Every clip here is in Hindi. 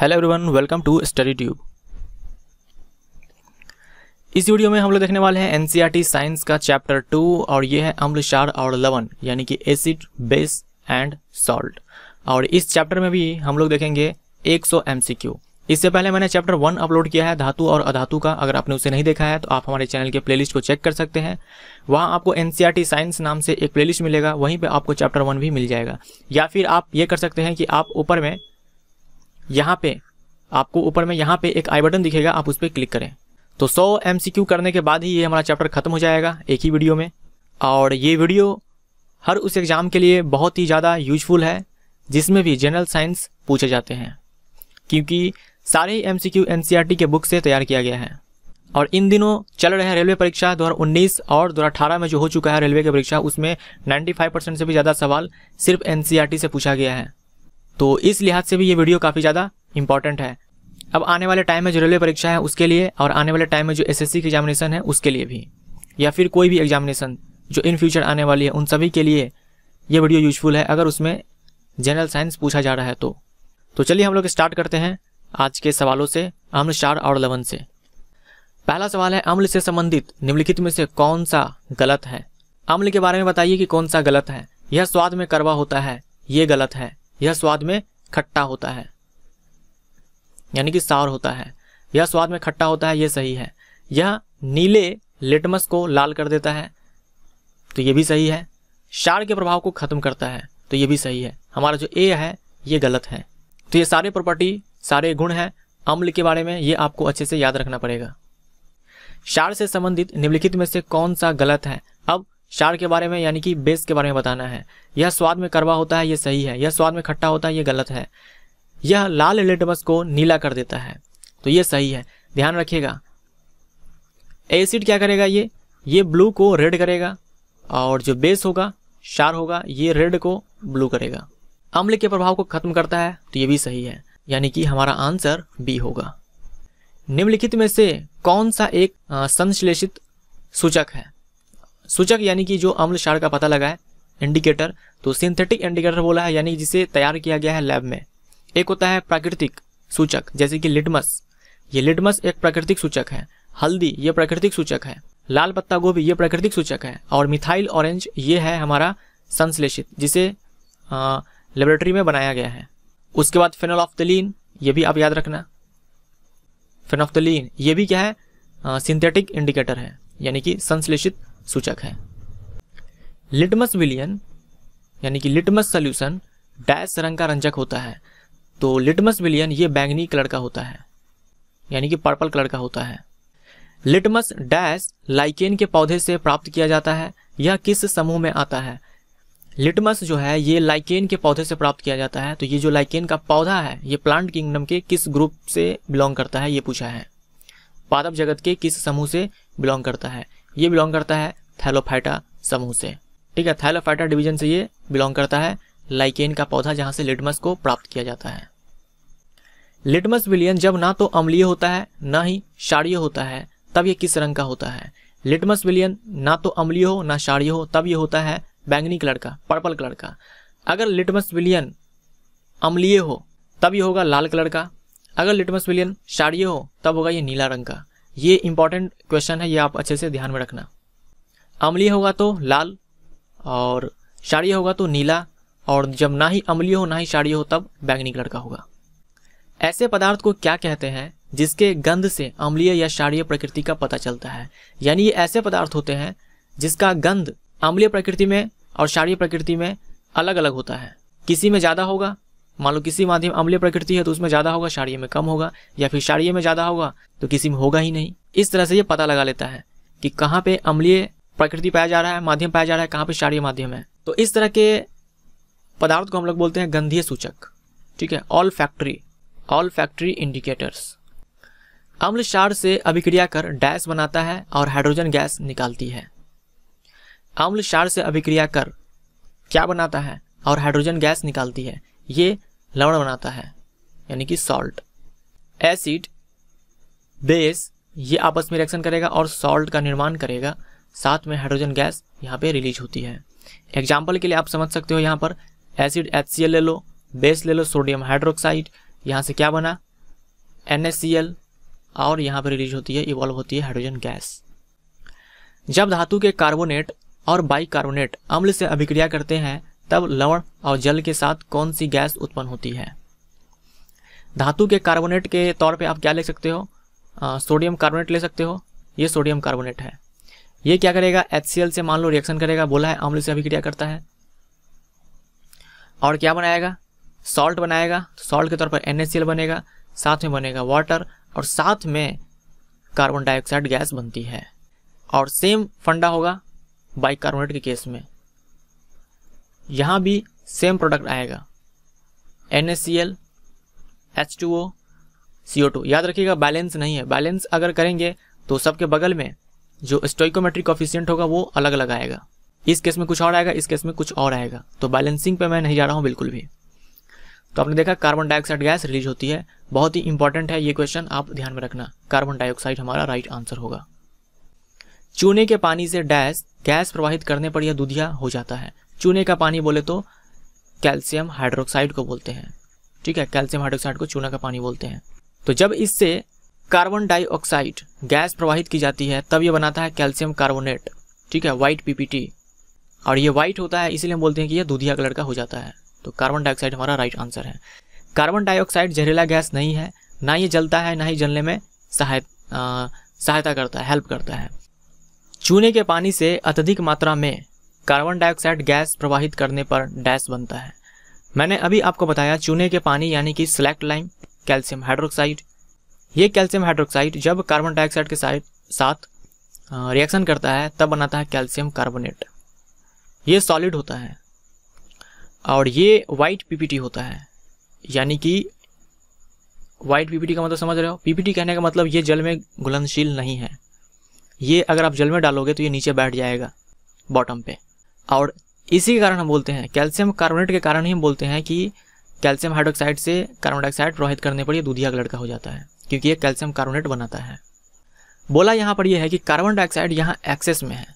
hello everyone welcome to study tube इस वीडियो में हम लोग देखने वाले हैं एनसीईआरटी साइंस e का चैप्टर टू और ये है अम्ल क्षार और लवन यानी कि एसिड बेस एंड सॉल्ट और इस चैप्टर में भी हम लोग देखेंगे 100 एमसीक्यू इससे पहले मैंने चैप्टर वन अपलोड किया है धातु और अधातु का अगर आपने उसे नहीं देखा है तो आप हमारे चैनल के प्लेलिस्ट को चेक कर सकते हैं वहाँ आपको एनसीईआरटी साइंस e नाम से एक प्लेलिस्ट मिलेगा वहीं पे आपको चैप्टर वन भी मिल जाएगा या फिर आप ये कर सकते हैं कि आप ऊपर में यहाँ पे आपको ऊपर में यहाँ पे एक आई बटन दिखेगा आप उस पर क्लिक करें तो 100 एम करने के बाद ही ये हमारा चैप्टर खत्म हो जाएगा एक ही वीडियो में और ये वीडियो हर उस एग्ज़ाम के लिए बहुत ही ज़्यादा यूजफुल है जिसमें भी जनरल साइंस पूछे जाते हैं क्योंकि सारे एम सी e के बुक से तैयार किया गया है और इन दिनों चल रहे रेलवे परीक्षा 2019 और 2018 में जो हो चुका है रेलवे की परीक्षा उसमें 95 परसेंट से भी ज़्यादा सवाल सिर्फ एन e से पूछा गया है तो इस लिहाज से भी ये वीडियो काफ़ी ज़्यादा इंपॉर्टेंट है अब आने वाले टाइम में जो रेलवे परीक्षा है उसके लिए और आने वाले टाइम में जो एस की एग्जामिनेशन है उसके लिए भी या फिर कोई भी एग्जामिनेशन जो इन फ्यूचर आने वाली है उन सभी के लिए ये वीडियो यूजफुल है अगर उसमें जनरल साइंस पूछा जा रहा है तो तो चलिए हम लोग स्टार्ट करते हैं आज के सवालों से अम्ल चार और लवन से पहला सवाल है अम्ल से संबंधित निम्नलिखित में से कौन सा गलत है अम्ल के बारे में बताइए कि कौन सा गलत है यह स्वाद में करवा होता है ये गलत है यह स्वाद में खट्टा होता है यानी कि सार होता है यह स्वाद में खट्टा होता है यह सही है यह नीले लिटमस को लाल कर देता है तो यह भी सही है शार के प्रभाव को खत्म करता है तो यह भी सही है हमारा जो ए है ये गलत है तो ये सारे प्रॉपर्टी सारे गुण हैं अम्ल के बारे में ये आपको अच्छे से याद रखना पड़ेगा शार से संबंधित निम्नलिखित में से कौन सा गलत है क्षार के बारे में यानी कि बेस के बारे में बताना है यह स्वाद में करवा होता है ये सही है यह स्वाद में खट्टा होता है ये गलत है यह लाल लिटमस को नीला कर देता है तो ये सही है ध्यान रखिएगा एसिड क्या करेगा ये ये ब्लू को रेड करेगा और जो बेस होगा शार होगा ये रेड को ब्लू करेगा अम्ल के प्रभाव को खत्म करता है तो ये भी सही है यानी कि हमारा आंसर बी होगा निम्नलिखित में से कौन सा एक संश्लेषित सूचक है सूचक यानी कि जो अम्ल क्षार का पता लगा है इंडिकेटर तो सिंथेटिक इंडिकेटर बोला है यानी जिसे तैयार किया गया है लैब में एक होता है प्राकृतिक सूचक जैसे कि लिटमस ये लिटमस एक प्राकृतिक सूचक है हल्दी ये प्राकृतिक सूचक है लाल पत्ता गोभी ये प्राकृतिक सूचक है और मिथाइल ऑरेंज ये है हमारा संश्लेषित जिसे लेबोरेटरी में बनाया गया है उसके बाद फेनोलॉफ्थलीन ये भी आप याद रखना फेनोफ्थलीन ये भी क्या है सिंथेटिक इंडिकेटर है यानी कि संश्लेषित सूचक है लिटमस विलियन यानी कि लिटमस सोल्यूशन डैश रंग का रंजक होता है तो लिटमस विलियन ये बैंगनी कलर का होता है यानी कि पर्पल कलर का होता है लिटमस डैश लाइकेन के पौधे से प्राप्त किया जाता है यह किस समूह में आता है लिटमस जो है ये लाइकेन के पौधे से प्राप्त किया जाता है तो ये जो लाइकेन का पौधा है ये प्लांट किंगडम के किस ग्रुप से बिलोंग करता है ये पूछा है पादप जगत के किस समूह से बिलोंग करता है ये बिलोंग करता है थैलोफाइटा समूह से ठीक है थैलोफाइटा डिवीजन से ये बिलोंग करता है लाइकेन का पौधा जहां से लिटमस को प्राप्त किया जाता है लिटमस विलियन जब ना तो अम्लीय होता है ना ही क्षारिय होता है तब ये किस रंग का होता है लिटमस विलियन ना तो अम्लीय हो ना क्षारिय हो तब ये होता है बैंगनी कलर का पर्पल कलर का अगर लिटमस विलियन अम्लीय हो तब ये होगा लाल कलर का अगर लिटमस विलियन क्षारिय हो तब होगा ये नीला रंग का ये इंपॉर्टेंट क्वेश्चन है ये आप अच्छे से ध्यान में रखना अम्लीय होगा तो लाल और शाड़ी होगा तो नीला और जब ना ही अम्लीय हो ना ही शाड़ी हो तब बैंगनी कलर का होगा ऐसे पदार्थ को क्या कहते हैं जिसके गंध से अम्लीय या शाड़ीय प्रकृति का पता चलता है यानी ये ऐसे पदार्थ होते हैं जिसका गंध अम्लीय प्रकृति में और शाड़ीय प्रकृति में अलग अलग होता है किसी में ज़्यादा होगा मान लो किसी माध्यम अम्लीय प्रकृति है तो उसमें ज़्यादा होगा क्षारीय में कम होगा या फिर क्षारीय में ज़्यादा होगा तो किसी में होगा ही नहीं इस तरह से ये पता लगा लेता है कि कहाँ पे अम्लीय प्रकृति पाया जा रहा है माध्यम पाया जा रहा है कहाँ पे क्षारीय माध्यम है तो इस तरह के पदार्थ को हम लोग बोलते हैं गंधीय सूचक ठीक है olfactory olfactory indicators अम्ल क्षार से अभिक्रिया कर डैश बनाता है और हाइड्रोजन गैस निकालती है अम्ल क्षार से अभिक्रिया कर क्या बनाता है और हाइड्रोजन गैस निकालती है ये लवण बनाता है यानी कि सॉल्ट एसिड बेस ये आपस में रिएक्शन करेगा और सॉल्ट का निर्माण करेगा साथ में हाइड्रोजन गैस यहाँ पे रिलीज होती है एग्जाम्पल के लिए आप समझ सकते हो यहाँ पर एसिड एच ले लो बेस ले लो सोडियम हाइड्रोक्साइड यहाँ से क्या बना एन और यहाँ पर रिलीज होती है इवॉल्व होती है हाइड्रोजन गैस जब धातु के कार्बोनेट और बाइकार्बोनेट अम्ल से अभिक्रिया करते हैं तब लवण और जल के साथ कौन सी गैस उत्पन्न होती है धातु के कार्बोनेट के तौर पे आप क्या ले सकते हो आ, सोडियम कार्बोनेट ले सकते हो ये सोडियम कार्बोनेट है ये क्या करेगा एच से मान लो रिएक्शन करेगा बोला है अम्ल से अभिक्रिया करता है और क्या बनाएगा सॉल्ट बनाएगा सॉल्ट तो के तौर पर एन बनेगा साथ में बनेगा वाटर और साथ में कार्बन डाइऑक्साइड गैस बनती है और सेम फंडा होगा बाइक के केस में यहाँ भी सेम प्रोडक्ट आएगा N S C H two O two याद रखिएगा बैलेंस नहीं है बैलेंस अगर करेंगे तो सबके बगल में जो स्टोइकोमेट्रिक कॉफिशियंट होगा वो अलग अलग आएगा इस केस में कुछ और आएगा इस केस में कुछ और आएगा तो बैलेंसिंग पे मैं नहीं जा रहा हूँ बिल्कुल भी तो आपने देखा कार्बन डाइऑक्साइड गैस रिलीज होती है बहुत ही इंपॉर्टेंट है ये क्वेश्चन आप ध्यान में रखना कार्बन डाइऑक्साइड हमारा राइट आंसर होगा चूने के पानी से डैश गैस प्रवाहित करने पर यह दुधिया हो जाता है चूने का पानी बोले तो कैल्शियम हाइड्रोक्साइड को बोलते हैं ठीक है कैल्शियम हाइड्रोक्साइड को चूना का पानी बोलते हैं तो जब इससे कार्बन डाइऑक्साइड गैस प्रवाहित की जाती है तब ये बनाता है कैल्शियम कार्बोनेट ठीक है व्हाइट पीपीटी और ये व्हाइट होता है इसीलिए हम बोलते हैं कि यह दूधिया कलर का हो जाता है तो कार्बन डाइऑक्साइड हमारा राइट आंसर है कार्बन डाइऑक्साइड जहरीला गैस नहीं है ना ये जलता है ना ही जलने में सहाय सहायता करता है हेल्प करता है चूने के पानी से अत्यधिक मात्रा में कार्बन डाइऑक्साइड गैस प्रवाहित करने पर डैश बनता है मैंने अभी आपको बताया चूने के पानी यानी कि सिलेक्ट लाइम कैल्शियम हाइड्रोक्साइड ये कैल्शियम हाइड्रोक्साइड जब कार्बन डाइऑक्साइड के साथ रिएक्शन करता है तब बनाता है कैल्शियम कार्बोनेट ये सॉलिड होता है और ये वाइट पीपीटी होता है यानी कि वाइट पीपीटी का मतलब समझ रहे हो पीपीटी कहने का मतलब ये जल में घुलनशील नहीं है ये अगर आप जल में डालोगे तो ये नीचे बैठ जाएगा बॉटम पे और इसी के कारण हम बोलते हैं कैल्शियम कार्बोनेट के कारण ही हम बोलते हैं कि कैल्शियम हाइड्रोक्साइड से कार्बन डाइऑक्साइड प्रवाहित करने पर यह दूधिया का लड़का हो जाता है क्योंकि ये कैल्शियम कार्बोनेट बनाता है बोला यहाँ पर यह है कि कार्बन डाइऑक्साइड यहाँ एक्सेस में है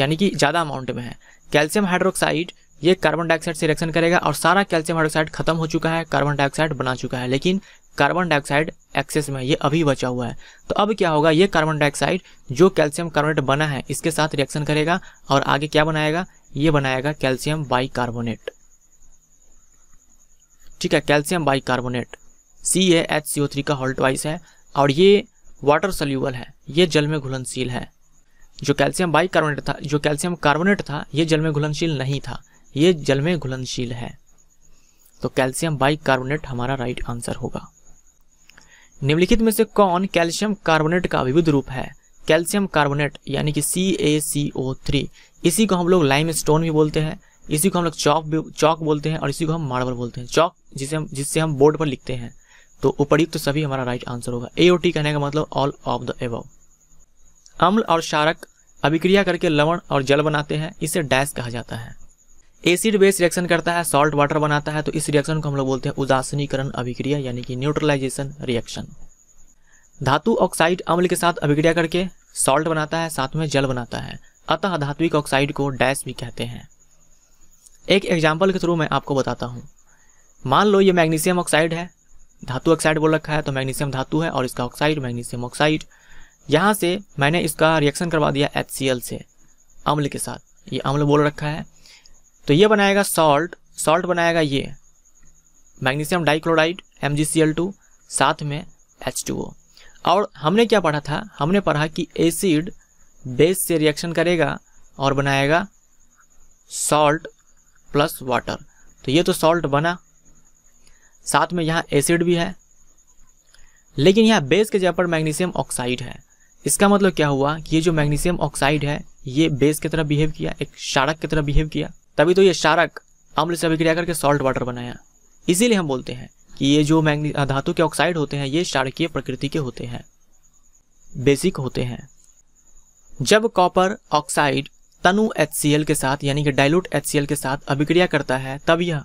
यानी कि ज़्यादा अमाउंट में है कैल्शियम हाइड्रोक्साइड ये कार्बन डाइऑक्साइड से रिएक्शन करेगा और सारा कैल्शियम हाइड्रोक्साइड खत्म हो चुका है कार्बन डाइऑक्साइड बना चुका है लेकिन कार्बन डाइऑक्साइड एक्सेस में ये अभी बचा हुआ है तो अब क्या होगा ये कार्बन डाइऑक्साइड जो कैल्शियम कार्बोनेट बना है इसके साथ रिएक्शन करेगा और आगे क्या बनाएगा ये बनाएगा कैल्शियम बाई ठीक है calcium carbonate C A H C O three का होल्टवाइस है और ये वाटर सल्यूबल है ये जल में घुलनशील है जो कैल्शियम कार्बोनेट था जो कैल्शियम कार्बोनेट था ये जल में घुलनशील नहीं था ये जल में घुलनशील है तो कैल्शियम कार्बोनेट हमारा राइट आंसर होगा निम्नलिखित में से कौन कैल्शियम कार्बोनेट का विविध रूप है कैल्शियम कार्बोनेट यानी कि सी ए सी ओ थ्री इसी को हम लोग लाइम स्टोन भी बोलते हैं इसी को हम लोग चौक चौक बोलते हैं और इसी को हम मार्बल बोलते हैं चौक जिसे हम जिससे हम बोर्ड पर लिखते हैं तो उपयुक्त तो सभी हमारा राइट आंसर होगा ए टी कहने का मतलब ऑल ऑफ द एव अम्ल और शारक अभिक्रिया करके लवण और जल बनाते हैं इसे डैश कहा जाता है एसिड बेस रिएक्शन करता है सॉल्ट वाटर बनाता है तो इस रिएक्शन को हम लोग बोलते हैं उदासनीकरण अभिक्रिया यानी कि न्यूट्रलाइजेशन रिएक्शन धातु ऑक्साइड अम्ल के साथ अभिक्रिया करके सॉल्ट बनाता है साथ में जल बनाता है अतः धात्विक ऑक्साइड को डैश भी कहते हैं एक एग्जाम्पल के थ्रू मैं आपको बताता हूँ मान लो ये मैग्नीशियम ऑक्साइड है धातु ऑक्साइड बोल रखा है तो मैग्नीशियम धातु है और इसका ऑक्साइड मैग्नीशियम ऑक्साइड यहाँ से मैंने इसका रिएक्शन करवा दिया एच से अम्ल के साथ ये अम्ल बोल रखा है तो ये बनाएगा सॉल्ट सॉल्ट बनाएगा ये मैग्नीशियम डाइक्लोराइड एम साथ में एच और हमने क्या पढ़ा था हमने पढ़ा कि एसिड बेस से रिएक्शन करेगा और बनाएगा सॉल्ट प्लस वाटर तो ये तो सॉल्ट बना साथ में यहाँ एसिड भी है लेकिन यहाँ बेस के जगह पर मैग्नीशियम ऑक्साइड है इसका मतलब क्या हुआ कि ये जो मैग्नीशियम ऑक्साइड है ये बेस की तरह बिहेव किया एक शारक की तरह बिहेव किया तभी तो ये शारक अम्ल से अभिक्रिया करके सॉल्ट वाटर बनाया इसीलिए हम बोलते हैं कि ये जो मैग्नी धातु के ऑक्साइड होते हैं ये शारकीय प्रकृति के होते हैं बेसिक होते हैं जब कॉपर ऑक्साइड तनु एच के साथ यानी कि डायलूट एच के साथ अभिक्रिया करता है तब यह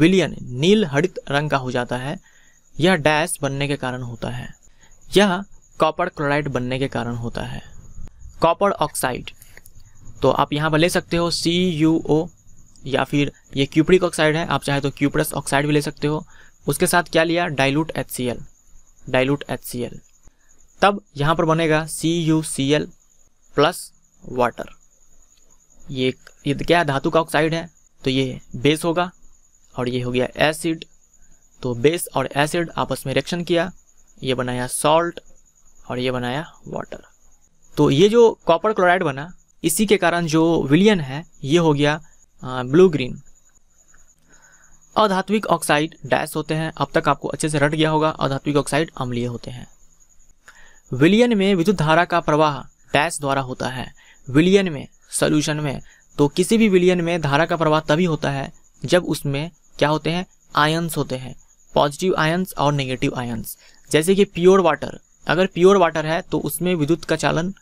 विलियन नील हरित रंग का हो जाता है यह डैश बनने के कारण होता है यह कॉपर क्लोराइड बनने के कारण होता है कॉपर ऑक्साइड तो आप यहां पर ले सकते हो सी यू ओ या फिर ये क्यूपरिक ऑक्साइड है आप चाहे तो क्यूप्रस ऑक्साइड भी ले सकते हो उसके साथ क्या लिया dilute H C L dilute H C L तब यहाँ पर बनेगा C U C L plus water ये ये तो क्या है धातु का ऑक्साइड है तो ये बेस होगा और ये हो गया एसिड तो बेस और एसिड आपस में रिएक्शन किया ये बनाया सॉल्ट और ये बनाया वाटर तो ये जो कॉपर क्लोराइड बना इसी के कारण जो विलियन है ये हो गया ब्लू हाँ, ग्रीन अधात्विक ऑक्साइड डैश होते हैं अब तक आपको अच्छे से रट गया होगा अधात्विक ऑक्साइड अम्लीय होते हैं विलियन में विद्युत धारा का प्रवाह डैश द्वारा होता है विलियन में सोल्यूशन में तो किसी भी विलियन में धारा का प्रवाह तभी होता है जब उसमें क्या होते हैं आयंस होते हैं पॉजिटिव आयंस और नेगेटिव आयंस जैसे कि प्योर वाटर अगर प्योर वाटर है तो उसमें विद्युत का चालन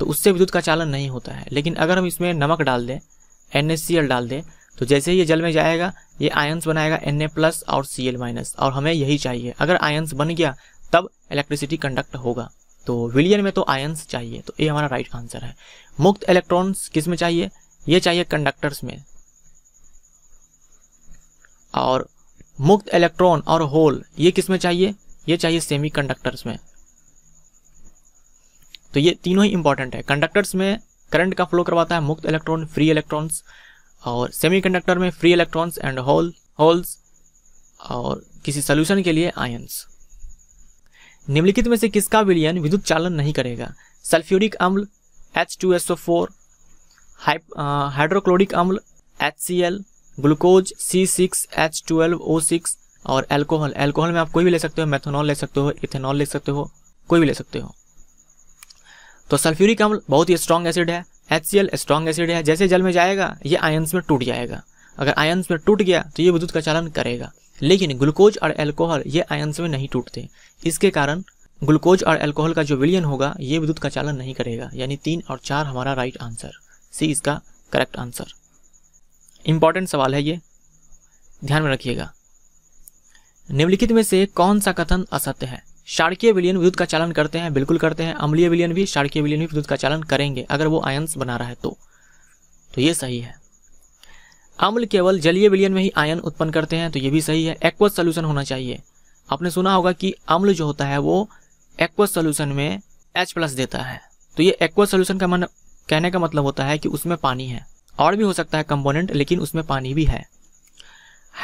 तो उससे विद्युत का चालन नहीं होता है लेकिन अगर हम इसमें नमक डाल दें एन डाल दें तो जैसे ये जल में जाएगा ये आयंस बनाएगा एन प्लस और सी एल माइनस और हमें यही चाहिए अगर आयंस बन गया तब इलेक्ट्रिसिटी कंडक्ट होगा तो विलियन में तो आयंस चाहिए तो ये हमारा राइट आंसर है मुक्त इलेक्ट्रॉन्स किस में चाहिए ये चाहिए कंडक्टर्स में और मुक्त इलेक्ट्रॉन और होल ये किस में चाहिए ये चाहिए सेमीकंडक्टर्स में तो ये तीनों ही इंपॉर्टेंट है कंडक्टर्स में करंट का फ्लो करवाता है मुक्त इलेक्ट्रॉन फ्री इलेक्ट्रॉन्स और सेमीकंडक्टर में free electrons and hole holes और किसी सोल्यूशन के लिए आयंस निम्नलिखित में से किसका विलयन विद्युत चालन नहीं करेगा सल्फ्यूरिक अम्ल H two S four hydrochloric अम्ल H C L glucose C six H twelve O six और एल्कोहल एल्कोहल में आप कोई भी ले सकते हो मेथनॉल ले सकते हो इथेनॉल ले सकते हो कोई भी ले सकते हो तो सल्फ्यूरिक अम्ल बहुत ही स्ट्रॉन्ग एसिड है H C L strong acid है जैसे जल में जाएगा ये आयंस में टूट जाएगा अगर आयंस में टूट गया तो ये विद्युत का चालन करेगा लेकिन ग्लूकोज और एल्कोहल ये आयंस में नहीं टूटते इसके कारण ग्लूकोज और एल्कोहल का जो विलियन होगा ये विद्युत का चालन नहीं करेगा यानी तीन और चार हमारा राइट आंसर सी इसका करेक्ट आंसर इंपॉर्टेंट सवाल है ये ध्यान में रखिएगा निम्नलिखित में से कौन सा कथन असत्य है शारकीय विलियन विद्युत का चालन करते हैं बिल्कुल करते हैं अम्लीय विलियन भी शार्कीय विलियन भी विद्युत का चालन करेंगे अगर वो आयंस बना रहा है तो तो ये सही है अम्ल केवल जलीय विलियन में ही आयन उत्पन्न करते हैं तो ये भी सही है एक्वस सोल्यूशन होना चाहिए आपने सुना होगा कि अम्ल जो होता है वो एक्वस सोल्यूशन में एच प्लस देता है तो ये एक्वस सोल्यूशन का मन कहने का मतलब होता है कि उसमें पानी है और भी हो सकता है कंपोनेंट लेकिन उसमें पानी भी है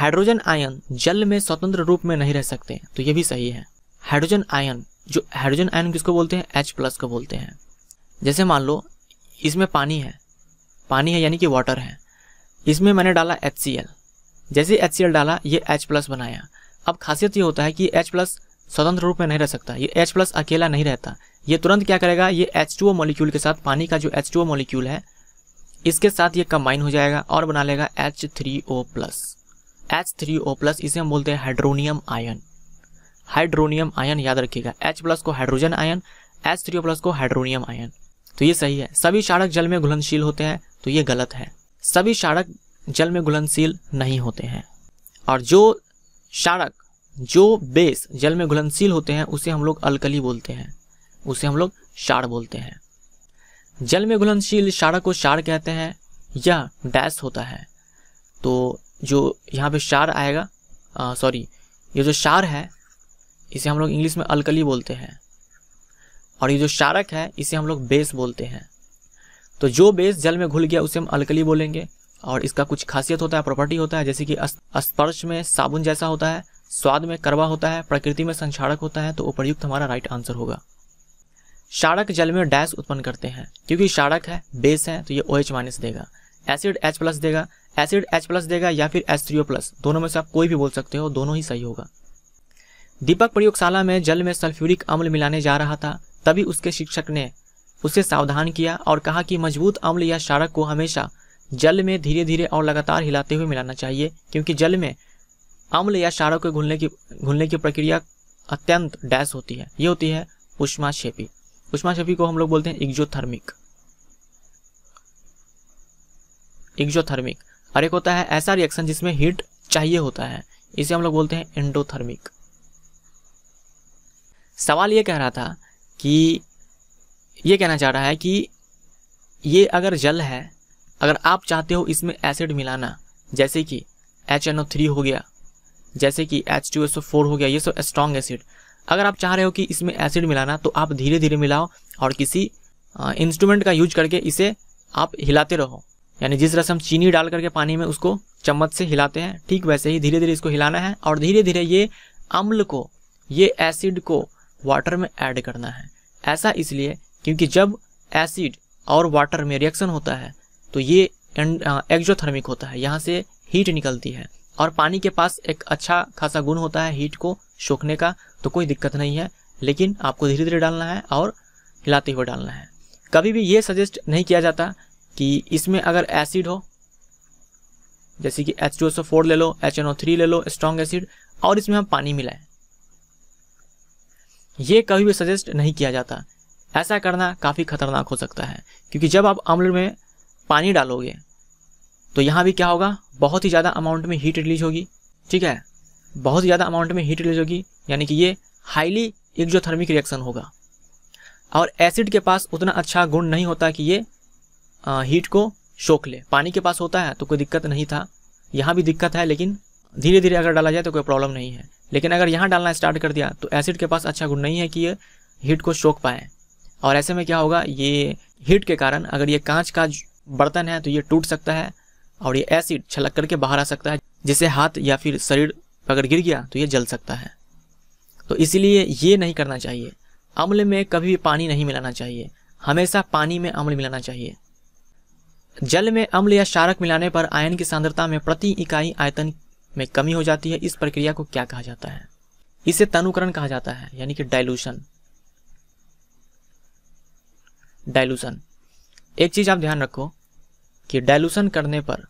हाइड्रोजन आयन जल में स्वतंत्र रूप में नहीं रह सकते तो ये भी सही है हाइड्रोजन आयन जो हाइड्रोजन आयन किसको बोलते हैं एच प्लस को बोलते हैं जैसे मान लो इसमें पानी है पानी है यानी कि वाटर है इसमें मैंने डाला एच सी एल जैसे एच सी एल डाला ये एच प्लस बनाया अब खासियत ये होता है कि एच प्लस स्वतंत्र रूप में नहीं रह सकता ये एच प्लस अकेला नहीं रहता ये तुरंत क्या करेगा ये एच टू ओ मोलिक्यूल के साथ पानी का जो एच टू ओ मोलिक्यूल है इसके साथ ये कंबाइन हो जाएगा और बना लेगा H three O plus H three O plus इसे हम बोलते हैं हाइड्रोनियम आयन हाइड्रोनियम आयन याद रखिएगा H प्लस को hydrogen ion H three plus को हाइड्रोनियम आयन तो ये सही है सभी शारक जल में घुलनशील होते हैं तो ये गलत है सभी शारक जल में घुलनशील नहीं होते हैं और जो शारक जो बेस जल में घुलनशील होते हैं उसे हम लोग अलकली बोलते हैं उसे हम लोग शार बोलते हैं जल में घुलनशील शारक को शार कहते हैं या डैश होता है तो जो यहाँ पे शार आएगा सॉरी ये जो क्षार है इसे हम लोग इंग्लिश में अलकली बोलते हैं और ये जो शारक है इसे हम लोग बेस बोलते हैं तो जो बेस जल में घुल गया उसे हम अलकली बोलेंगे और इसका कुछ खासियत होता है प्रॉपर्टी होता है जैसे कि स्पर्श में साबुन जैसा होता है स्वाद में करवा होता है प्रकृति में संक्षारक होता है तो उपरयुक्त हमारा राइट आंसर होगा शारक जल में डैश उत्पन्न करते हैं क्योंकि शारक है बेस है तो ये ओ OH माइनस देगा एसिड एच प्लस देगा एसिड एच प्लस देगा या फिर एच प्लस दोनों में से आप कोई भी बोल सकते हो दोनों ही सही होगा दीपक प्रयोगशाला में जल में सल्फ्यूरिक अम्ल मिलाने जा रहा था तभी उसके शिक्षक ने उसे सावधान किया और कहा कि मजबूत अम्ल या शारक को हमेशा जल में धीरे धीरे और लगातार हिलाते हुए मिलाना चाहिए क्योंकि जल में अम्ल या शारक के घुलने की घुलने की प्रक्रिया अत्यंत डैश होती है ये होती है उष्माक्षेपी उष्माक्षेपी को हम लोग बोलते हैं इग्जोथर्मिक इग्जोथर्मिक और एक होता है ऐसा रिएक्शन जिसमें हीट चाहिए होता है इसे हम लोग बोलते हैं एंडोथर्मिक सवाल ये कह रहा था कि ये कहना चाह रहा है कि ये अगर जल है अगर आप चाहते हो इसमें एसिड मिलाना जैसे कि एच एन ओ थ्री हो गया जैसे कि H two S O four हो गया ये सब स्ट्रॉन्ग एसिड अगर आप चाह रहे हो कि इसमें एसिड मिलाना तो आप धीरे धीरे मिलाओ और किसी इंस्ट्रूमेंट का यूज करके इसे आप हिलाते रहो यानी जिस तरह हम चीनी डाल करके पानी में उसको चम्मच से हिलाते हैं ठीक वैसे ही धीरे धीरे इसको हिलाना है और धीरे धीरे ये अम्ल को ये एसिड को वाटर में ऐड करना है ऐसा इसलिए क्योंकि जब एसिड और वाटर में रिएक्शन होता है तो ये एक्जोथर्मिक होता है यहाँ से हीट निकलती है और पानी के पास एक अच्छा खासा गुण होता है हीट को सोखने का तो कोई दिक्कत नहीं है लेकिन आपको धीरे धीरे डालना है और हिलाते हुए डालना है कभी भी ये सजेस्ट नहीं किया जाता कि इसमें अगर एसिड हो जैसे कि एच टू फोर ले लो एच एन ओ थ्री ले लो स्ट्रॉन्ग एसिड और इसमें हम पानी मिलाएं ये कभी भी सजेस्ट नहीं किया जाता ऐसा करना काफ़ी खतरनाक हो सकता है क्योंकि जब आप अम्ल में पानी डालोगे तो यहाँ भी क्या होगा बहुत ही ज़्यादा अमाउंट में हीट रिलीज होगी ठीक है बहुत ही ज़्यादा अमाउंट में हीट रिलीज होगी यानी कि ये हाईली एक्जोथर्मिक रिएक्शन होगा और एसिड के पास उतना अच्छा गुण नहीं होता कि ये आ, हीट को शोक ले पानी के पास होता है तो कोई दिक्कत नहीं था यहाँ भी दिक्कत है लेकिन धीरे धीरे अगर डाला जाए तो कोई प्रॉब्लम नहीं है लेकिन अगर यहाँ डालना स्टार्ट कर दिया तो एसिड के पास अच्छा गुण नहीं है कि ये हीट को सोख पाए और ऐसे में क्या होगा ये हीट के कारण अगर ये कांच का बर्तन है तो ये टूट सकता है और ये एसिड छलक करके बाहर आ सकता है जिससे हाथ या फिर शरीर अगर गिर गया तो ये जल सकता है तो इसीलिए ये नहीं करना चाहिए अम्ल में कभी भी पानी नहीं मिलाना चाहिए हमेशा पानी में अम्ल मिलाना चाहिए जल में अम्ल या शारक मिलाने पर आयन की सांद्रता में प्रति इकाई आयतन में कमी हो जाती है इस प्रक्रिया को क्या कहा जाता है इसे तनुकरण कहा जाता है यानी कि डाइल्यूशन डाइल्यूशन एक चीज आप ध्यान रखो कि डाइल्यूशन करने पर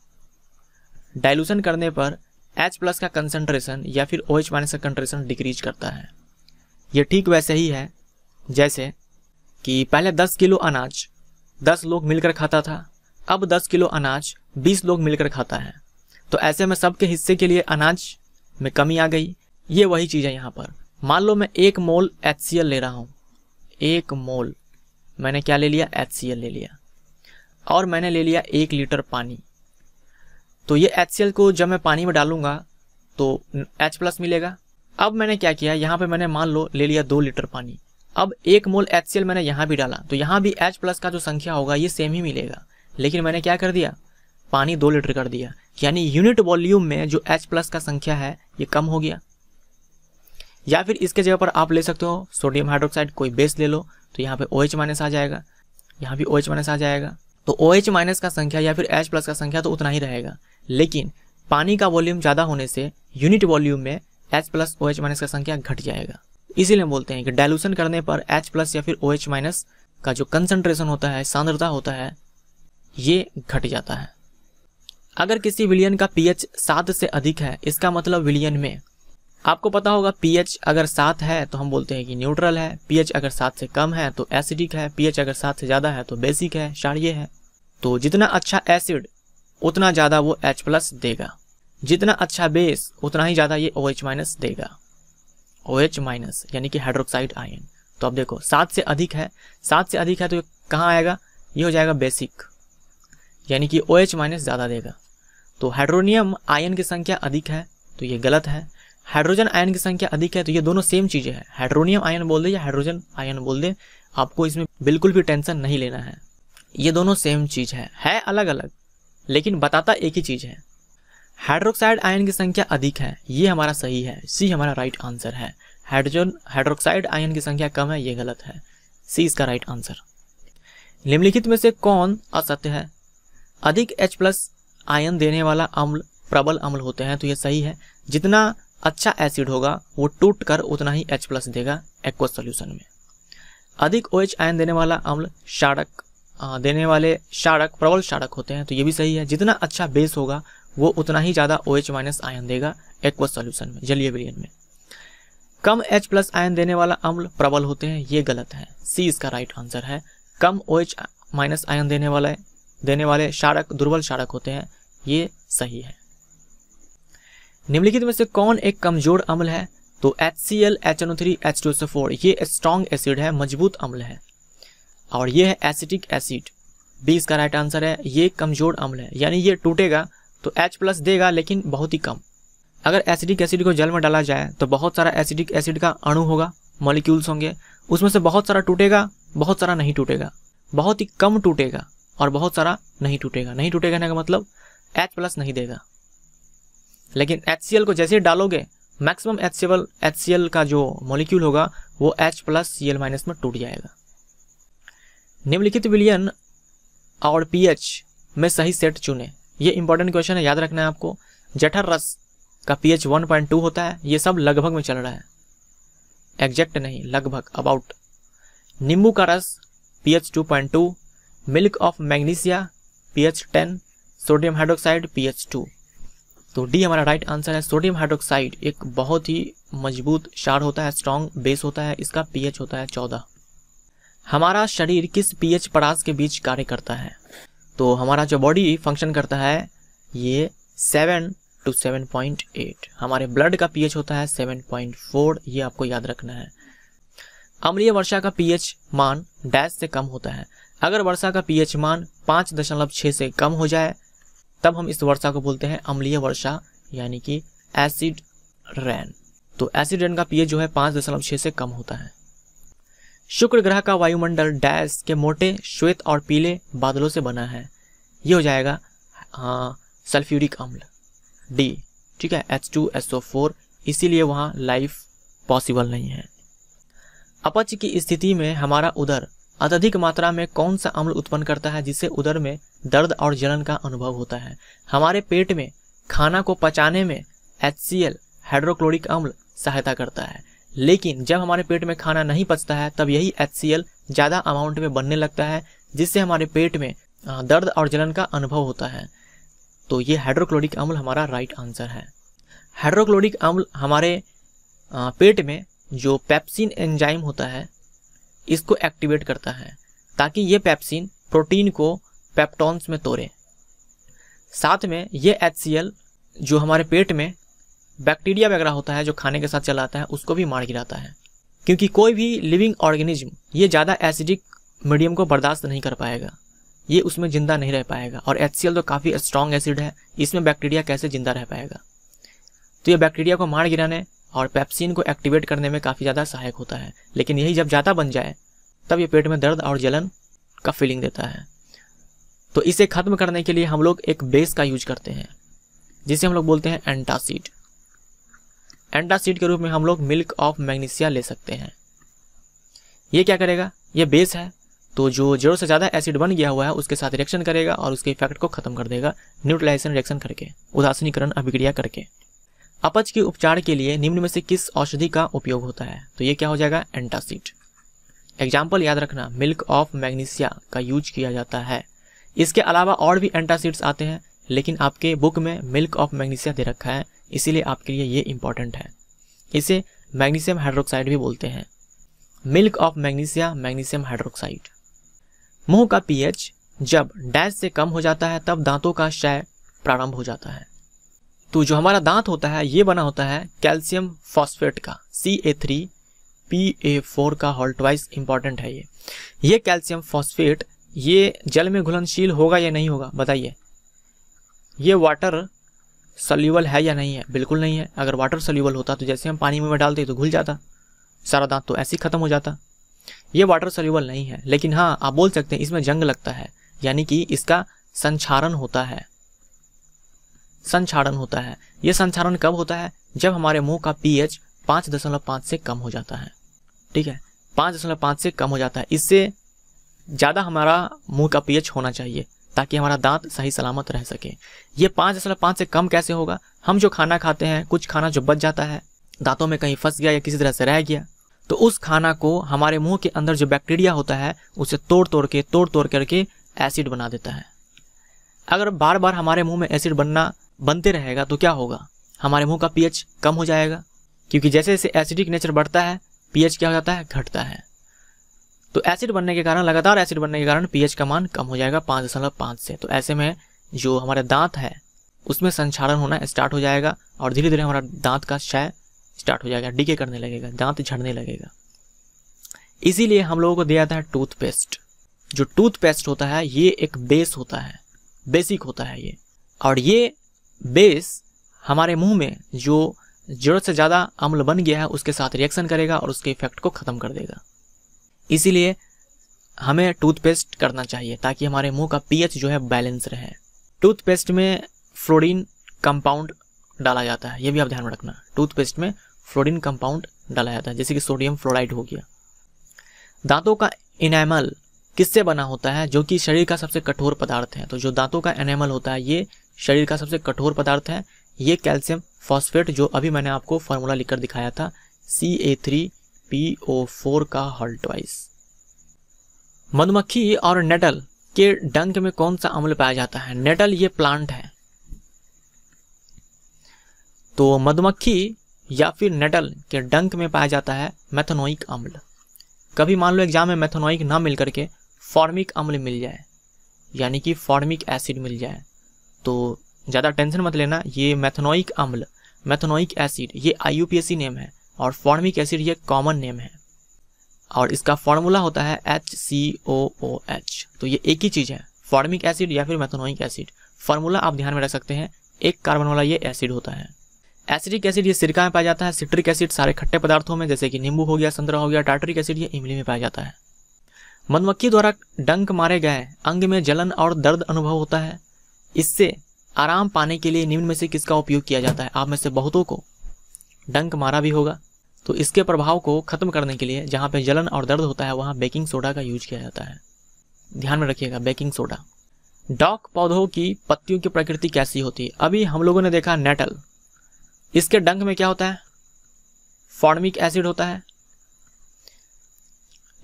डाइल्यूशन करने पर H प्लस का कंसंट्रेशन या फिर OH माइनस का कंसंट्रेशन डिक्रीज करता है ये ठीक वैसे ही है जैसे कि पहले 10 किलो अनाज 10 लोग मिलकर खाता था अब 10 किलो अनाज 20 लोग मिलकर खाता है तो ऐसे में सबके हिस्से के लिए अनाज में कमी आ गई ये वही चीज़ है यहाँ पर मान लो मैं एक मोल एच ले रहा हूँ एक मोल मैंने क्या ले लिया एच ले लिया और मैंने ले लिया एक लीटर पानी तो ये एच को जब मैं पानी में डालूंगा तो H प्लस मिलेगा अब मैंने क्या किया यहाँ पे मैंने मान लो ले लिया दो लीटर पानी अब एक मोल एच मैंने यहाँ भी डाला तो यहाँ भी H प्लस का जो संख्या होगा ये सेम ही मिलेगा लेकिन मैंने क्या कर दिया पानी दो लीटर कर दिया यानी यूनिट वॉल्यूम में जो एच प्लस का संख्या है ये कम हो गया या फिर इसके जगह पर आप ले सकते हो सोडियम हाइड्रोक्साइड कोई बेस ले लो तो यहाँ पे ओ OH माइनस आ जाएगा यहाँ भी ओ OH माइनस आ जाएगा तो ओ OH माइनस का संख्या या फिर एच प्लस का संख्या तो उतना ही रहेगा लेकिन पानी का वॉल्यूम ज़्यादा होने से यूनिट वॉल्यूम में H plus O H minus का संख्या घट जाएगा इसीलिए हम बोलते हैं कि डायलूशन करने पर एच प्लस या फिर ओ एच माइनस का जो कंसनट्रेशन होता है सांद्रता होता है ये घट जाता है अगर किसी विलियन का पीएच सात से अधिक है इसका मतलब विलियन में आपको पता होगा पीएच अगर सात है तो हम बोलते हैं कि न्यूट्रल है पीएच अगर सात से कम है तो एसिडिक है पीएच अगर सात से ज़्यादा है तो बेसिक है क्षारीय है तो जितना अच्छा एसिड उतना ज़्यादा वो एच प्लस देगा जितना अच्छा बेस उतना ही ज़्यादा ये ओ OH माइनस देगा ओ OH माइनस यानी कि हाइड्रोक्साइड आयन तो अब देखो सात से अधिक है सात से अधिक है तो कहाँ आएगा ये हो जाएगा बेसिक यानी कि ओ OH माइनस ज़्यादा देगा तो हाइड्रोनियम आयन की संख्या अधिक है तो ये गलत है हाइड्रोजन आयन की संख्या अधिक है तो ये दोनों सेम चीज़ें हैं हाइड्रोनियम आयन बोल दे या हाइड्रोजन आयन बोल दे आपको इसमें बिल्कुल भी टेंशन नहीं लेना है ये दोनों सेम चीज़ है है अलग अलग लेकिन बताता एक ही चीज़ है हाइड्रोक्साइड आयन की संख्या अधिक है ये हमारा सही है सी हमारा राइट आंसर है हाइड्रोजन हाइड्रोक्साइड आयन की संख्या कम है ये गलत है सी इसका राइट आंसर निम्नलिखित में से कौन असत्य है अधिक एच प्लस आयन देने वाला अम्ल प्रबल अम्ल होते हैं तो ये सही है जितना अच्छा एसिड होगा वो टूट कर उतना ही H प्लस देगा एक्वा सोल्यूशन में अधिक ओ OH आयन देने वाला अम्ल शारक देने वाले शारक प्रबल शारक होते हैं तो ये भी सही है जितना अच्छा बेस होगा वो उतना ही ज़्यादा ओ OH माइनस आयन देगा एक्व सोल्यूशन में जलीय विलयन में कम H प्लस आयन देने वाला अम्ल प्रबल होते हैं ये गलत है सी इसका राइट आंसर है कम ओ OH माइनस आयन देने वाला देने वाले शारक दुर्बल शारक होते हैं ये सही है निम्नलिखित में से कौन एक कमजोर अम्ल है तो H C L H N O three H two से फोर ये स्ट्रॉन्ग एसिड है मजबूत अम्ल है और ये है एसिटिक एसिड बी इसका राइट आंसर है ये कमजोर अम्ल है यानी ये टूटेगा तो H प्लस देगा लेकिन बहुत ही कम अगर एसिडिक एसिड को जल में डाला जाए तो बहुत सारा एसिडिक एसिड का अणु होगा मॉलिक्यूल्स होंगे उसमें से बहुत सारा टूटेगा बहुत सारा नहीं टूटेगा बहुत ही कम टूटेगा और बहुत सारा नहीं टूटेगा नहीं टूटेगा ना का मतलब एच प्लस नहीं देगा लेकिन एच सी एल को जैसे डालोगे maximum H C L H C L का जो मॉलिक्यूल होगा वो H plus C L minus में टूट जाएगा निम्नलिखित विलियन और पीएच में सही सेट चुने ये इंपॉर्टेंट क्वेश्चन है याद रखना है आपको जठर रस का पीएच 1.2 होता है ये सब लगभग में चल रहा है एग्जैक्ट नहीं लगभग अबाउट नींबू का रस pH 2.2 milk of magnesia pH ten sodium hydroxide pH two तो डी हमारा राइट आंसर है सोडियम हाइड्रोक्साइड एक बहुत ही मजबूत शार होता है स्ट्रॉन्ग बेस होता है इसका पीएच होता है चौदह हमारा शरीर किस पीएच पड़ास के बीच कार्य करता है तो हमारा जो बॉडी फंक्शन करता है ये seven two seven point eight हमारे ब्लड का पीएच होता है सेवन पॉइंट फोर ये आपको याद रखना है अम्लीय वर्षा का पीएच मान डैश से कम होता है अगर वर्षा का पीएच मान पाँच दशमलव छः से कम हो जाए तब हम इस वर्षा को बोलते हैं अम्लीय वर्षा यानी कि एसिड रैन तो एसिड रैन का पीएच जो है पाँच दशमलव छः से कम होता है शुक्र ग्रह का वायुमंडल डैश के मोटे श्वेत और पीले बादलों से बना है ये हो जाएगा हाँ, सल्फ्यूरिक अम्ल डी ठीक है H two S O four इसीलिए वहाँ लाइफ पॉसिबल नहीं है अपच की स्थिति में हमारा उदर अत्यधिक मात्रा में कौन सा अम्ल उत्पन्न करता है जिससे उदर में दर्द और जलन का अनुभव होता है हमारे पेट में खाना को पचाने में एच हाइड्रोक्लोरिक अम्ल सहायता करता है लेकिन जब हमारे पेट में खाना नहीं पचता है तब यही एच ज़्यादा अमाउंट में बनने लगता है जिससे हमारे पेट में दर्द और जलन का अनुभव होता है तो ये हाइड्रोक्लोरिक अम्ल हमारा राइट आंसर है हाइड्रोक्लोरिक अम्ल हमारे पेट में जो पेप्सिन एंजाइम होता है इसको एक्टिवेट करता है ताकि ये पैप्सिन प्रोटीन को पैप्टॉन्स में तोड़े साथ में ये एच जो हमारे पेट में बैक्टीरिया वगैरह होता है जो खाने के साथ चलाता है उसको भी मार गिराता है क्योंकि कोई भी लिविंग ऑर्गेनिज्म ये ज़्यादा एसिडिक मीडियम को बर्दाश्त नहीं कर पाएगा ये उसमें ज़िंदा नहीं रह पाएगा और एच तो काफ़ी स्ट्रॉन्ग एसिड है इसमें बैक्टीरिया कैसे ज़िंदा रह पाएगा तो ये बैक्टीरिया को मार गिराने और पेप्सिन को एक्टिवेट करने में काफ़ी ज़्यादा सहायक होता है लेकिन यही जब ज़्यादा बन जाए तब ये पेट में दर्द और जलन का फीलिंग देता है तो इसे ख़त्म करने के लिए हम लोग एक बेस का यूज करते हैं जिसे हम लोग बोलते हैं एंटासिड एंटासीड के रूप में हम लोग मिल्क ऑफ मैग्नीसिया ले सकते हैं ये क्या करेगा ये बेस है तो जो जड़ों से ज़्यादा एसिड बन गया हुआ है उसके साथ रिएक्शन करेगा और उसके इफेक्ट को खत्म कर देगा न्यूट्रलाइजेशन रिएक्शन करके उदासनीकरण अभिक्रिया करके अपच के उपचार के लिए निम्न में से किस औषधि का उपयोग होता है तो ये क्या हो जाएगा एंटासिड एग्जाम्पल याद रखना मिल्क ऑफ मैग्नीशिया का यूज किया जाता है इसके अलावा और भी एंटासिड्स आते हैं लेकिन आपके बुक में मिल्क ऑफ मैग्नीशिया दे रखा है इसीलिए आपके लिए ये इंपॉर्टेंट है इसे मैग्नीशियम हाइड्रोक्साइड भी बोलते हैं milk of magnesia magnesium hydroxide मुंह का पीएच जब डैश से कम हो जाता है तब दांतों का क्षय प्रारंभ हो जाता है तो जो हमारा दांत होता है ये बना होता है कैल्शियम फॉस्फेट का C A three P A four का हॉल्टवाइज इंपॉर्टेंट है ये ये कैल्शियम फॉस्फेट ये जल में घुलनशील होगा या नहीं होगा बताइए ये वाटर सल्यूबल है या नहीं है बिल्कुल नहीं है अगर वाटर सल्यूबल होता तो जैसे हम पानी में डालते तो घुल जाता सारा दांत तो ऐसे ही ख़त्म हो जाता ये वाटर सल्यूबल नहीं है लेकिन हाँ आप बोल सकते हैं इसमें जंग लगता है यानी कि इसका संचारण होता है संचारण होता है ये संचारण कब होता है जब हमारे मुंह का पीएच पाँच दशमलव पांच से कम हो जाता है ठीक है पाँच दशमलव पाँच से कम हो जाता है इससे ज़्यादा हमारा मुंह का पीएच होना चाहिए ताकि हमारा दांत सही सलामत रह सके ये पांच दशमलव पांच से कम कैसे होगा हम जो खाना खाते हैं कुछ खाना जो बच जाता है दांतों में कहीं फंस गया या किसी तरह से रह गया तो उस खाना को हमारे मुंह के अंदर जो बैक्टीरिया होता है उसे तोड़ तोड़ के तोड़ तोड़ करके एसिड बना देता है अगर बार बार हमारे मुंह में एसिड बनना बनते रहेगा तो क्या होगा हमारे मुंह का पीएच कम हो जाएगा क्योंकि जैसे जैसे एसिडिक नेचर बढ़ता है पीएच क्या हो जाता है घटता है तो एसिड बनने के कारण लगातार एसिड बनने के कारण पीएच का मान कम हो जाएगा पाँच दशमलव पाँच से तो ऐसे में जो हमारे दांत है उसमें संक्षारण होना स्टार्ट हो जाएगा और धीरे धीरे हमारा दांत का क्षय स्टार्ट हो जाएगा डीके करने लगेगा दांत झड़ने लगेगा इसीलिए हम लोगों को दिया जाता है टूथपेस्ट जो टूथपेस्ट होता है ये एक बेस होता है बेसिक होता है ये और ये बेस हमारे मुंह में जो जरूरत से ज़्यादा अम्ल बन गया है उसके साथ रिएक्शन करेगा और उसके इफेक्ट को ख़त्म कर देगा इसीलिए हमें टूथपेस्ट करना चाहिए ताकि हमारे मुंह का पीएच जो है बैलेंस रहे टूथपेस्ट में फ्लोरीन कंपाउंड डाला जाता है ये भी आप ध्यान में रखना टूथपेस्ट में फ्लोरीन कंपाउंड डाला जाता है जैसे कि सोडियम फ्लोराइड हो गया दांतों का इनेमल किससे बना होता है जो कि शरीर का सबसे कठोर पदार्थ है तो जो दांतों का एनेमल होता है ये शरीर का सबसे कठोर पदार्थ है ये कैल्शियम फॉस्फेट जो अभी मैंने आपको फॉर्मूला लिखकर दिखाया था C A three P O four का हल्टवाइस मधुमक्खी और नेटल के डंक में कौन सा अम्ल पाया जाता है नेटल ये प्लांट है तो मधुमक्खी या फिर नेटल के डंक में पाया जाता है मैथनोइक अम्ल कभी मान लो एग्जाम में मैथनोइक ना मिल करके फॉर्मिक अम्ल मिल जाए यानी कि फॉर्मिक एसिड मिल जाए तो ज़्यादा टेंशन मत लेना ये मैथनोइक अम्ल मैथनोइक एसिड ये आई नेम है और फॉर्मिक एसिड ये कॉमन नेम है और इसका फॉर्मूला होता है एच सी ओ ओ एच तो ये एक ही चीज़ है फॉर्मिक एसिड या फिर मैथनोइक एसिड फार्मूला आप ध्यान में रख सकते हैं एक कार्बन वाला ये एसिड होता है एसिडिक एसिड ये सिरका में पाया जाता है सिट्रिक एसिड सारे खट्टे पदार्थों में जैसे कि नींबू हो गया संतरा हो गया टाटरिक एसिड ये इमली में पाया जाता है मधुमक्खी द्वारा डंक मारे गए अंग में जलन और दर्द अनुभव होता है इससे आराम पाने के लिए निम्न में से किसका उपयोग किया जाता है आप में से बहुतों को डंक मारा भी होगा तो इसके प्रभाव को खत्म करने के लिए जहाँ पे जलन और दर्द होता है वहाँ बेकिंग सोडा का यूज किया जाता है ध्यान में रखिएगा बेकिंग सोडा डॉक पौधों की पत्तियों की प्रकृति कैसी होती है अभी हम लोगों ने देखा नेटल इसके डंक में क्या होता है फॉर्मिक एसिड होता है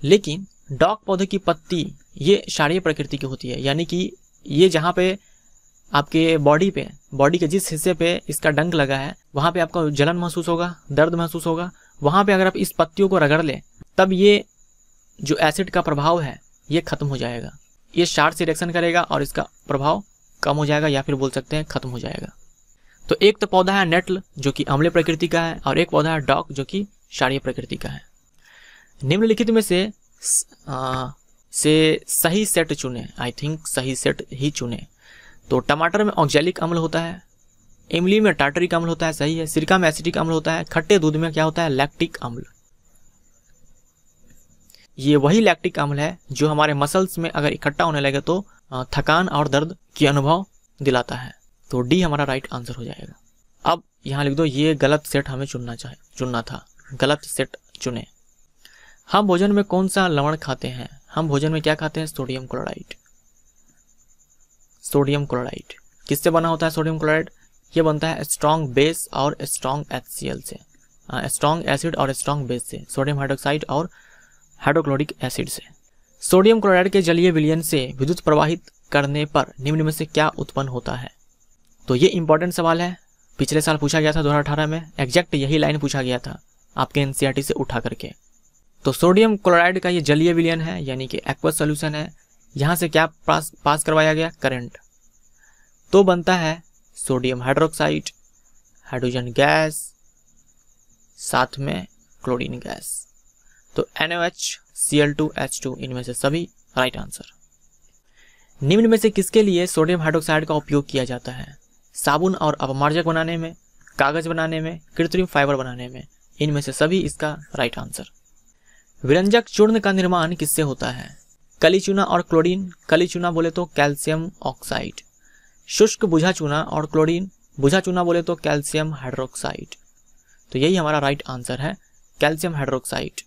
लेकिन डॉक पौधे की पत्ती ये क्षारीय प्रकृति की होती है यानी कि ये जहाँ पे आपके बॉडी पे बॉडी के जिस हिस्से पे इसका डंक लगा है वहां पे आपको जलन महसूस होगा दर्द महसूस होगा वहां पे अगर आप इस पत्तियों को रगड़ लें तब ये जो एसिड का प्रभाव है ये खत्म हो जाएगा ये शार्ट से रिएक्शन करेगा और इसका प्रभाव कम हो जाएगा या फिर बोल सकते हैं खत्म हो जाएगा तो एक तो पौधा है नेटल जो कि अम्ले प्रकृति का है और एक पौधा है डॉक जो कि क्षारीय प्रकृति का है निम्नलिखित में से आ, से सही सेट चुने आई थिंक सही सेट ही चुने तो टमाटर में ऑक्जेलिक अम्ल होता है इमली में टाटरिक अम्ल होता है सही है सिरका में एसिडिक अम्ल होता है खट्टे दूध में क्या होता है लैक्टिक अम्ल ये वही लैक्टिक अम्ल है जो हमारे मसल्स में अगर इकट्ठा होने लगे तो थकान और दर्द की अनुभव दिलाता है तो डी हमारा राइट आंसर हो जाएगा अब यहां लिख दो ये गलत सेट हमें चुनना चाहे चुनना था गलत सेट चुने हम भोजन में कौन सा लवण खाते हैं हम भोजन में क्या खाते हैं सोडियम क्लोराइड सोडियम क्लोराइड किससे बना होता है सोडियम क्लोराइड ये बनता है स्ट्रॉन्ग बेस और स्ट्रॉन्ग एच से स्ट्रॉन्ग एसिड और स्ट्रॉन्ग बेस से सोडियम हाइड्रोक्साइड और हाइड्रोक्लोरिक एसिड से सोडियम क्लोराइड के जलीय विलियन से विद्युत प्रवाहित करने पर निम्न में से क्या उत्पन्न होता है तो ये इंपॉर्टेंट सवाल है पिछले साल पूछा गया था अठारह में एग्जैक्ट यही लाइन पूछा गया था आपके एनसीआरटी e से उठा करके तो सोडियम क्लोराइड का ये जलीय विलियन है यानी कि एक्वस सोल्यूशन है यहाँ से क्या पास पास करवाया गया करंट तो बनता है सोडियम हाइड्रोक्साइड हाइड्रोजन गैस साथ में क्लोरीन गैस तो एन एच इनमें से सभी राइट आंसर निम्न में से किसके लिए सोडियम हाइड्रोक्साइड का उपयोग किया जाता है साबुन और अपमार्जक बनाने में कागज बनाने में कृत्रिम फाइबर बनाने में इनमें से सभी इसका राइट आंसर विरंजक चूर्ण का निर्माण किससे होता है कली चूना और क्लोरीन कली चूना बोले तो कैल्शियम ऑक्साइड शुष्क बुझा चूना और क्लोरीन बुझा चूना बोले तो कैल्शियम हाइड्रोक्साइड तो यही हमारा राइट आंसर है calcium hydroxide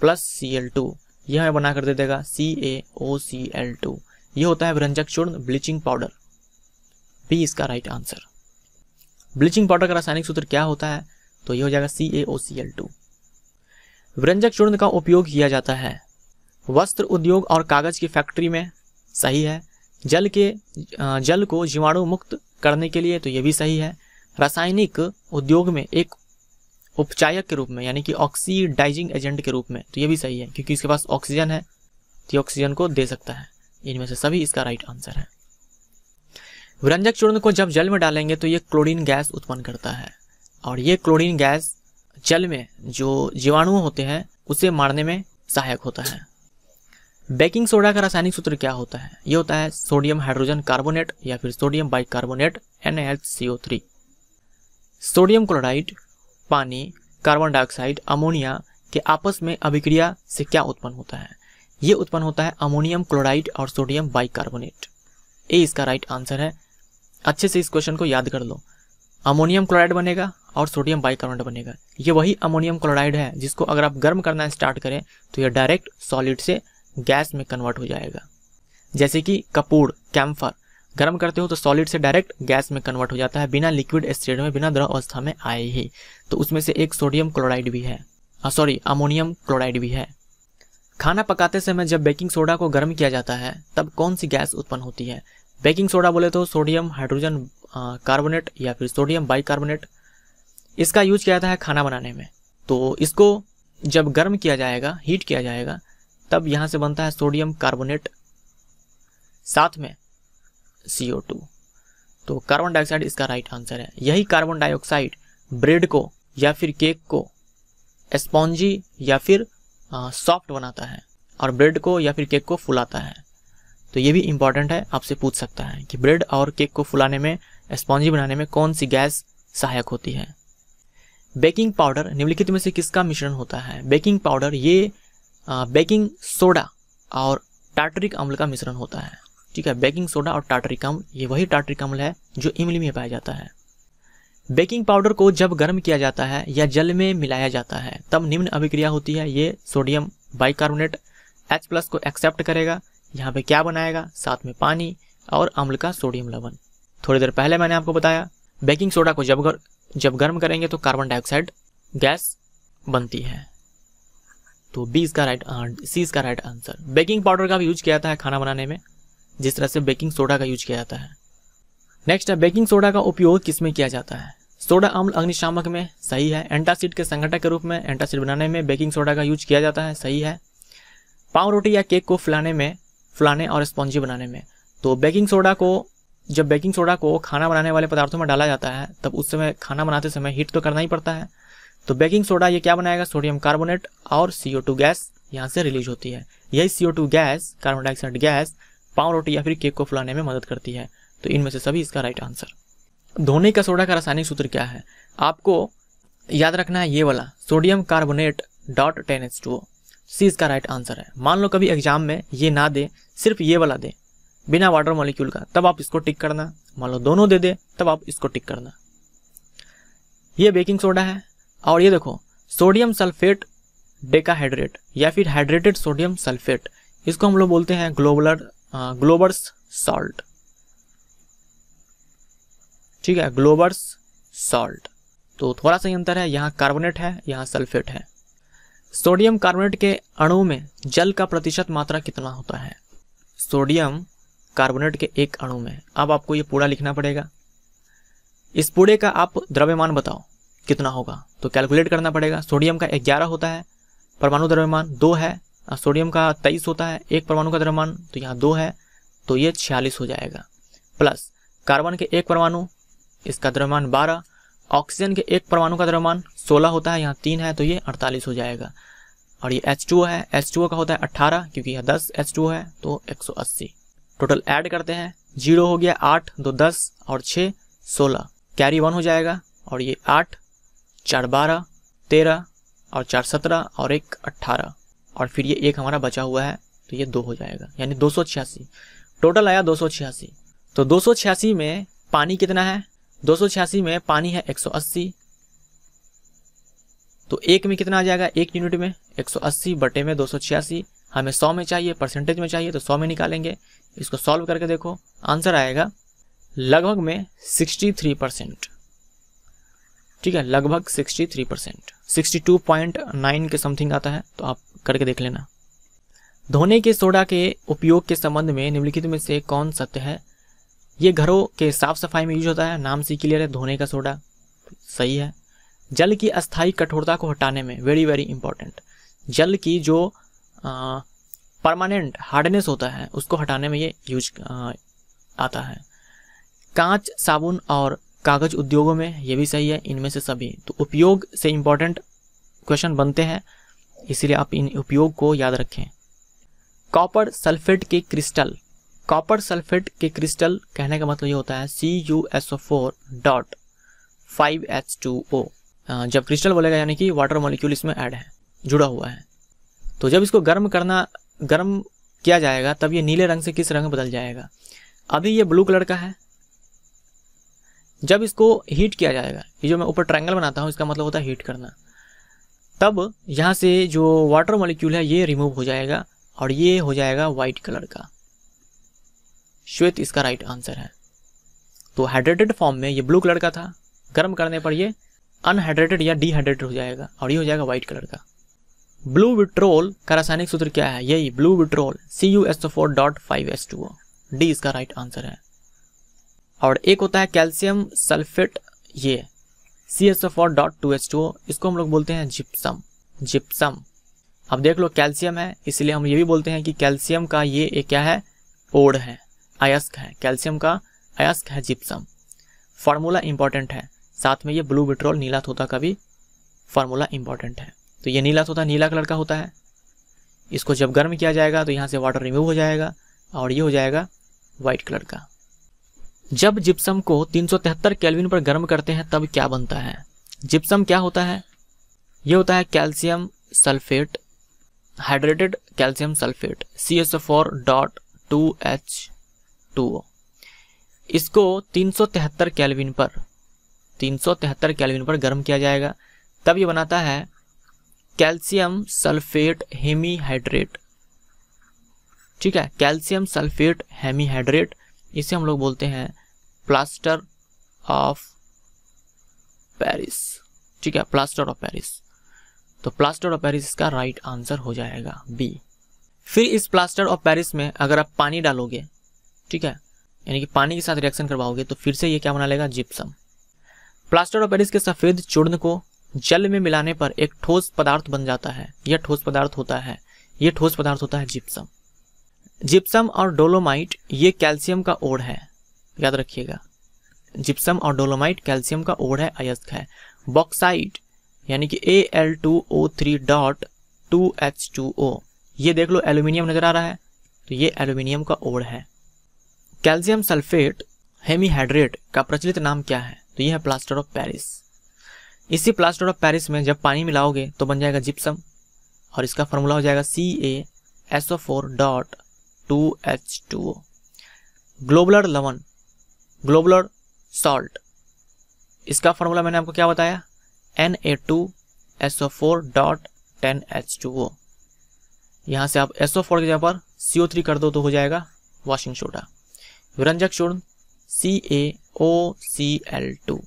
plus C L two यह हमें बना कर दे देगा सी A O C L two यह होता है व्यंजक चूर्ण ब्लीचिंग पाउडर बी इसका राइट आंसर ब्लीचिंग पाउडर का रासायनिक सूत्र क्या होता है तो ये हो जाएगा C A O C L to व्यंजक चूर्ण का उपयोग किया जाता है वस्त्र उद्योग और कागज की फैक्ट्री में सही है जल के जल को जीवाणु मुक्त करने के लिए तो ये भी सही है रासायनिक उद्योग में एक उपचायक के रूप में यानी कि ऑक्सीडाइजिंग एजेंट के रूप में तो ये भी सही है क्योंकि इसके पास ऑक्सीजन है तो ऑक्सीजन को दे सकता है इनमें से सभी इसका राइट आंसर है विरंजक चूर्ण को जब जल में डालेंगे तो ये क्लोरीन गैस उत्पन्न करता है और ये क्लोरीन गैस जल में जो जीवाणु होते हैं उसे मारने में सहायक होता है बेकिंग सोडा का रासायनिक सूत्र क्या होता है ये होता है सोडियम हाइड्रोजन कार्बोनेट या फिर sodium bicarbonate NaHCO3 sodium chloride पानी कार्बन डाइऑक्साइड अमोनिया के आपस में अभिक्रिया से क्या उत्पन्न होता है ये उत्पन्न होता है अमोनियम क्लोराइड और सोडियम बाइकार्बोनेट ए इसका राइट आंसर है अच्छे से इस क्वेश्चन को याद कर लो अमोनियम क्लोराइड बनेगा और सोडियम बाइकार्बोनेट बनेगा ये वही अमोनियम क्लोराइड है जिसको अगर आप गर्म करना स्टार्ट करें तो यह डायरेक्ट सॉलिड से गैस में कन्वर्ट हो जाएगा जैसे कि कपूर कैम्फर गर्म करते हो तो सॉलिड से डायरेक्ट गैस में कन्वर्ट हो जाता है बिना लिक्विड स्टेट में बिना द्रव अवस्था में आए ही तो उसमें से एक सोडियम क्लोराइड भी है सॉरी अमोनियम क्लोराइड भी है खाना पकाते समय जब बेकिंग सोडा को गर्म किया जाता है तब कौन सी गैस उत्पन्न होती है बेकिंग सोडा बोले तो सोडियम हाइड्रोजन कार्बोनेट या फिर सोडियम बाइकार्बोनेट इसका यूज किया जाता है खाना बनाने में तो इसको जब गर्म किया जाएगा हीट किया जाएगा तब यहां से बनता है सोडियम कार्बोनेट साथ में सीओ टू तो कार्बन डाइऑक्साइड इसका राइट आंसर है यही कार्बन डाइऑक्साइड ब्रेड को या फिर केक को स्पॉन्जी या फिर सॉफ्ट बनाता है और ब्रेड को या फिर केक को फुलाता है तो ये भी इंपॉर्टेंट है आपसे पूछ सकता है कि ब्रेड और केक को फुलाने में स्पॉन्जी बनाने में कौन सी गैस सहायक होती है बेकिंग पाउडर निम्नलिखित में से किसका मिश्रण होता है बेकिंग पाउडर ये बेकिंग सोडा और टार्टरिक अम्ल का मिश्रण होता है ठीक है बेकिंग सोडा और टार्टरिक अम्ल ये वही टार्टरिक अम्ल है जो इमली में पाया जाता है बेकिंग पाउडर को जब गर्म किया जाता है या जल में मिलाया जाता है तब निम्न अभिक्रिया होती है ये सोडियम बाइकार्बोनेट एच प्लस को एक्सेप्ट करेगा यहाँ पे क्या बनाएगा साथ में पानी और अम्ल का सोडियम लवण थोड़ी देर पहले मैंने आपको बताया बेकिंग सोडा को जब गर, जब गर्म करेंगे तो कार्बन डाइऑक्साइड गैस बनती है तो बी इसका राइट सी इसका राइट आंसर बेकिंग पाउडर का भी यूज किया जाता है खाना बनाने में जिस तरह से बेकिंग सोडा का यूज किया जाता है नेक्स्ट है बेकिंग सोडा का उपयोग किस में किया जाता है सोडा अम्ल अग्निशामक में सही है एंटासिड के संगठक के रूप में एंटासिड बनाने में बेकिंग सोडा का यूज किया जाता है सही है पाव रोटी या केक को फुलाने में फुलाने और स्पॉन्जी बनाने में तो बेकिंग सोडा को जब बेकिंग सोडा को खाना बनाने वाले पदार्थों में डाला जाता है तब उस समय खाना बनाते समय हीट तो करना ही पड़ता है तो बेकिंग सोडा ये क्या बनाएगा सोडियम कार्बोनेट और टू गैस यहाँ से रिलीज होती है यही two gas carbon dioxide gas पाव रोटी या फिर केक को फुलाने में मदद करती है तो इनमें से सभी इसका राइट आंसर धोने का सोडा का रासायनिक सूत्र क्या है आपको याद रखना है ये वाला sodium carbonate dot ten H two C इसका राइट आंसर है मान लो कभी एग्जाम में ये ना दे सिर्फ ये वाला दे बिना वाटर मॉलिक्यूल का तब आप इसको टिक करना मान लो दोनों दे दे तब आप इसको टिक करना ये बेकिंग सोडा है और ये देखो सोडियम सल्फेट डेकाहाइड्रेट या फिर हाइड्रेटेड सोडियम सल्फेट इसको हम लोग बोलते हैं ग्लोबलर ग्लोबर्स सॉल्ट ठीक है ग्लोबर्स सॉल्ट तो थोड़ा सा ही अंतर है यहाँ कार्बोनेट है यहाँ सल्फेट है सोडियम कार्बोनेट के अणु में जल का प्रतिशत मात्रा कितना होता है सोडियम कार्बोनेट के एक अणु में अब आपको ये पूरा लिखना पड़ेगा इस पूरे का आप द्रव्यमान बताओ कितना होगा तो कैलकुलेट करना पड़ेगा सोडियम का ग्यारह होता है परमाणु द्रव्यमान दो है सोडियम का तेईस होता है एक परमाणु का द्रव्यमान तो यहाँ दो है तो ये छियालीस हो जाएगा प्लस कार्बन के एक परमाणु इसका द्रव्यमान बारह ऑक्सीजन के एक परमाणु का द्रव्यमान सोलह होता है यहाँ तीन है तो ये अड़तालीस हो जाएगा और ये एच टू है एच टू का होता है अट्ठारह क्योंकि यह दस एच टू है तो एक सौ अस्सी टोटल ऐड करते हैं जीरो हो गया आठ दो तो दस और छः सोलह कैरी वन हो जाएगा और ये आठ चार बारह तेरह और चार सत्रह और एक अट्ठारह और फिर ये एक हमारा बचा हुआ है तो ये दो हो जाएगा यानी दो सौ छियासी टोटल आया दो सौ छियासी तो दो सौ छियासी में पानी कितना है दो सौ छियासी में पानी है एक सौ अस्सी तो एक में कितना आ जाएगा एक यूनिट में एक सौ अस्सी बटे में दो सौ छियासी हमें सौ में चाहिए परसेंटेज में चाहिए तो सौ में निकालेंगे इसको सॉल्व करके देखो आंसर आएगा लगभग में सिक्सटी थ्री परसेंट ठीक है लगभग 63 परसेंट सिक्सटी के समथिंग आता है तो आप करके देख लेना धोने के सोडा के उपयोग के संबंध में निम्नलिखित में से कौन सत्य है ये घरों के साफ सफाई में यूज होता है नाम से क्लियर है धोने का सोडा सही है जल की अस्थायी कठोरता को हटाने में वेरी वेरी इंपॉर्टेंट जल की जो परमानेंट हार्डनेस होता है उसको हटाने में ये यूज आ, आता है कांच साबुन और कागज उद्योगों में ये भी सही है इनमें से सभी तो उपयोग से इम्पोर्टेंट क्वेश्चन बनते हैं इसलिए आप इन उपयोग को याद रखें कॉपर सल्फेट के क्रिस्टल कॉपर सल्फेट के क्रिस्टल कहने का मतलब ये होता है C U S O four dot five H two O जब क्रिस्टल बोलेगा यानी कि वाटर मॉलिक्यूल इसमें ऐड है जुड़ा हुआ है तो जब इसको गर्म करना गर्म किया जाएगा तब ये नीले रंग से किस रंग बदल जाएगा अभी ये ब्लू कलर का है जब इसको हीट किया जाएगा ये जो मैं ऊपर ट्रायंगल बनाता हूँ इसका मतलब होता है हीट करना तब यहाँ से जो वाटर मॉलिक्यूल है ये रिमूव हो जाएगा और ये हो जाएगा वाइट कलर का श्वेत इसका राइट आंसर है तो हाइड्रेटेड फॉर्म में ये ब्लू कलर का था गर्म करने पर ये अनहाइड्रेटेड या डिहाइड्रेटेड हो जाएगा और ये हो जाएगा व्हाइट कलर का ब्लू विट्रोल का रासायनिक सूत्र क्या है यही blue vitriol C U S four dot five S two D इसका राइट आंसर है और एक होता है कैल्शियम सल्फेट ये C S O dot two H two इसको हम लोग बोलते हैं जिप्सम जिप्सम अब देख लो कैल्शियम है इसलिए हम ये भी बोलते हैं कि कैल्शियम का ये एक क्या है ओड है अयस्क है कैल्शियम का अयस्क है जिप्सम फार्मूला इंपॉर्टेंट है साथ में ये ब्लू विट्रोल नीला थोता का भी फार्मूला इंपॉर्टेंट है तो ये नीला थोता नीला कलर का होता है इसको जब गर्म किया जाएगा तो यहाँ से वाटर रिमूव हो जाएगा और ये हो जाएगा वाइट कलर का जब जिप्सम को 373 केल्विन पर गर्म करते हैं तब क्या बनता है जिप्सम क्या होता है यह होता है calcium sulphate hydrated calcium sulphate C S four dot two H two O इसको 373 केल्विन पर 373 केल्विन पर गर्म किया जाएगा तब ये बनाता है कैल्शियम सल्फेट हेमीहाइड्रेट ठीक है कैल्शियम सल्फेट हेमीहाइड्रेट इसे हम लोग बोलते हैं प्लास्टर ऑफ पेरिस ठीक है प्लास्टर ऑफ पेरिस तो प्लास्टर ऑफ पेरिस इसका राइट आंसर हो जाएगा बी फिर इस प्लास्टर ऑफ पेरिस में अगर आप पानी डालोगे ठीक है यानी कि पानी के साथ रिएक्शन करवाओगे तो फिर से ये क्या बना लेगा जिप्सम प्लास्टर ऑफ पेरिस के सफ़ेद चूर्ण को जल में मिलाने पर एक ठोस पदार्थ बन जाता है यह ठोस पदार्थ होता है यह ठोस पदार्थ होता है जिप्सम जिप्सम और डोलोमाइट ये कैल्शियम का ओढ़ है याद रखिएगा जिप्सम और डोलोमाइट कैल्शियम का ओढ़ है अयस्क है बॉक्साइट यानी कि A L two O three dot two H two O ये देख लो एल्यूमिनियम नज़र आ रहा है तो ये एल्यूमिनियम का ओढ़ है कैल्शियम सल्फेट हेमीहाइड्रेट का प्रचलित नाम क्या है तो ये है प्लास्टर ऑफ पेरिस इसी प्लास्टर ऑफ पेरिस में जब पानी मिलाओगे तो बन जाएगा जिप्सम और इसका फॉर्मूला हो जाएगा C A SO four dot two H two O Glauber लवन ग्लोबलर सॉल्ट इसका फॉर्मूला मैंने आपको क्या बताया N A two S O four dot ten H two O यहाँ से आप एस ओ फोर की जगह पर सी ओ थ्री कर दो तो हो जाएगा वॉशिंग सोडा विरंजक चूर्ण सी A O C L to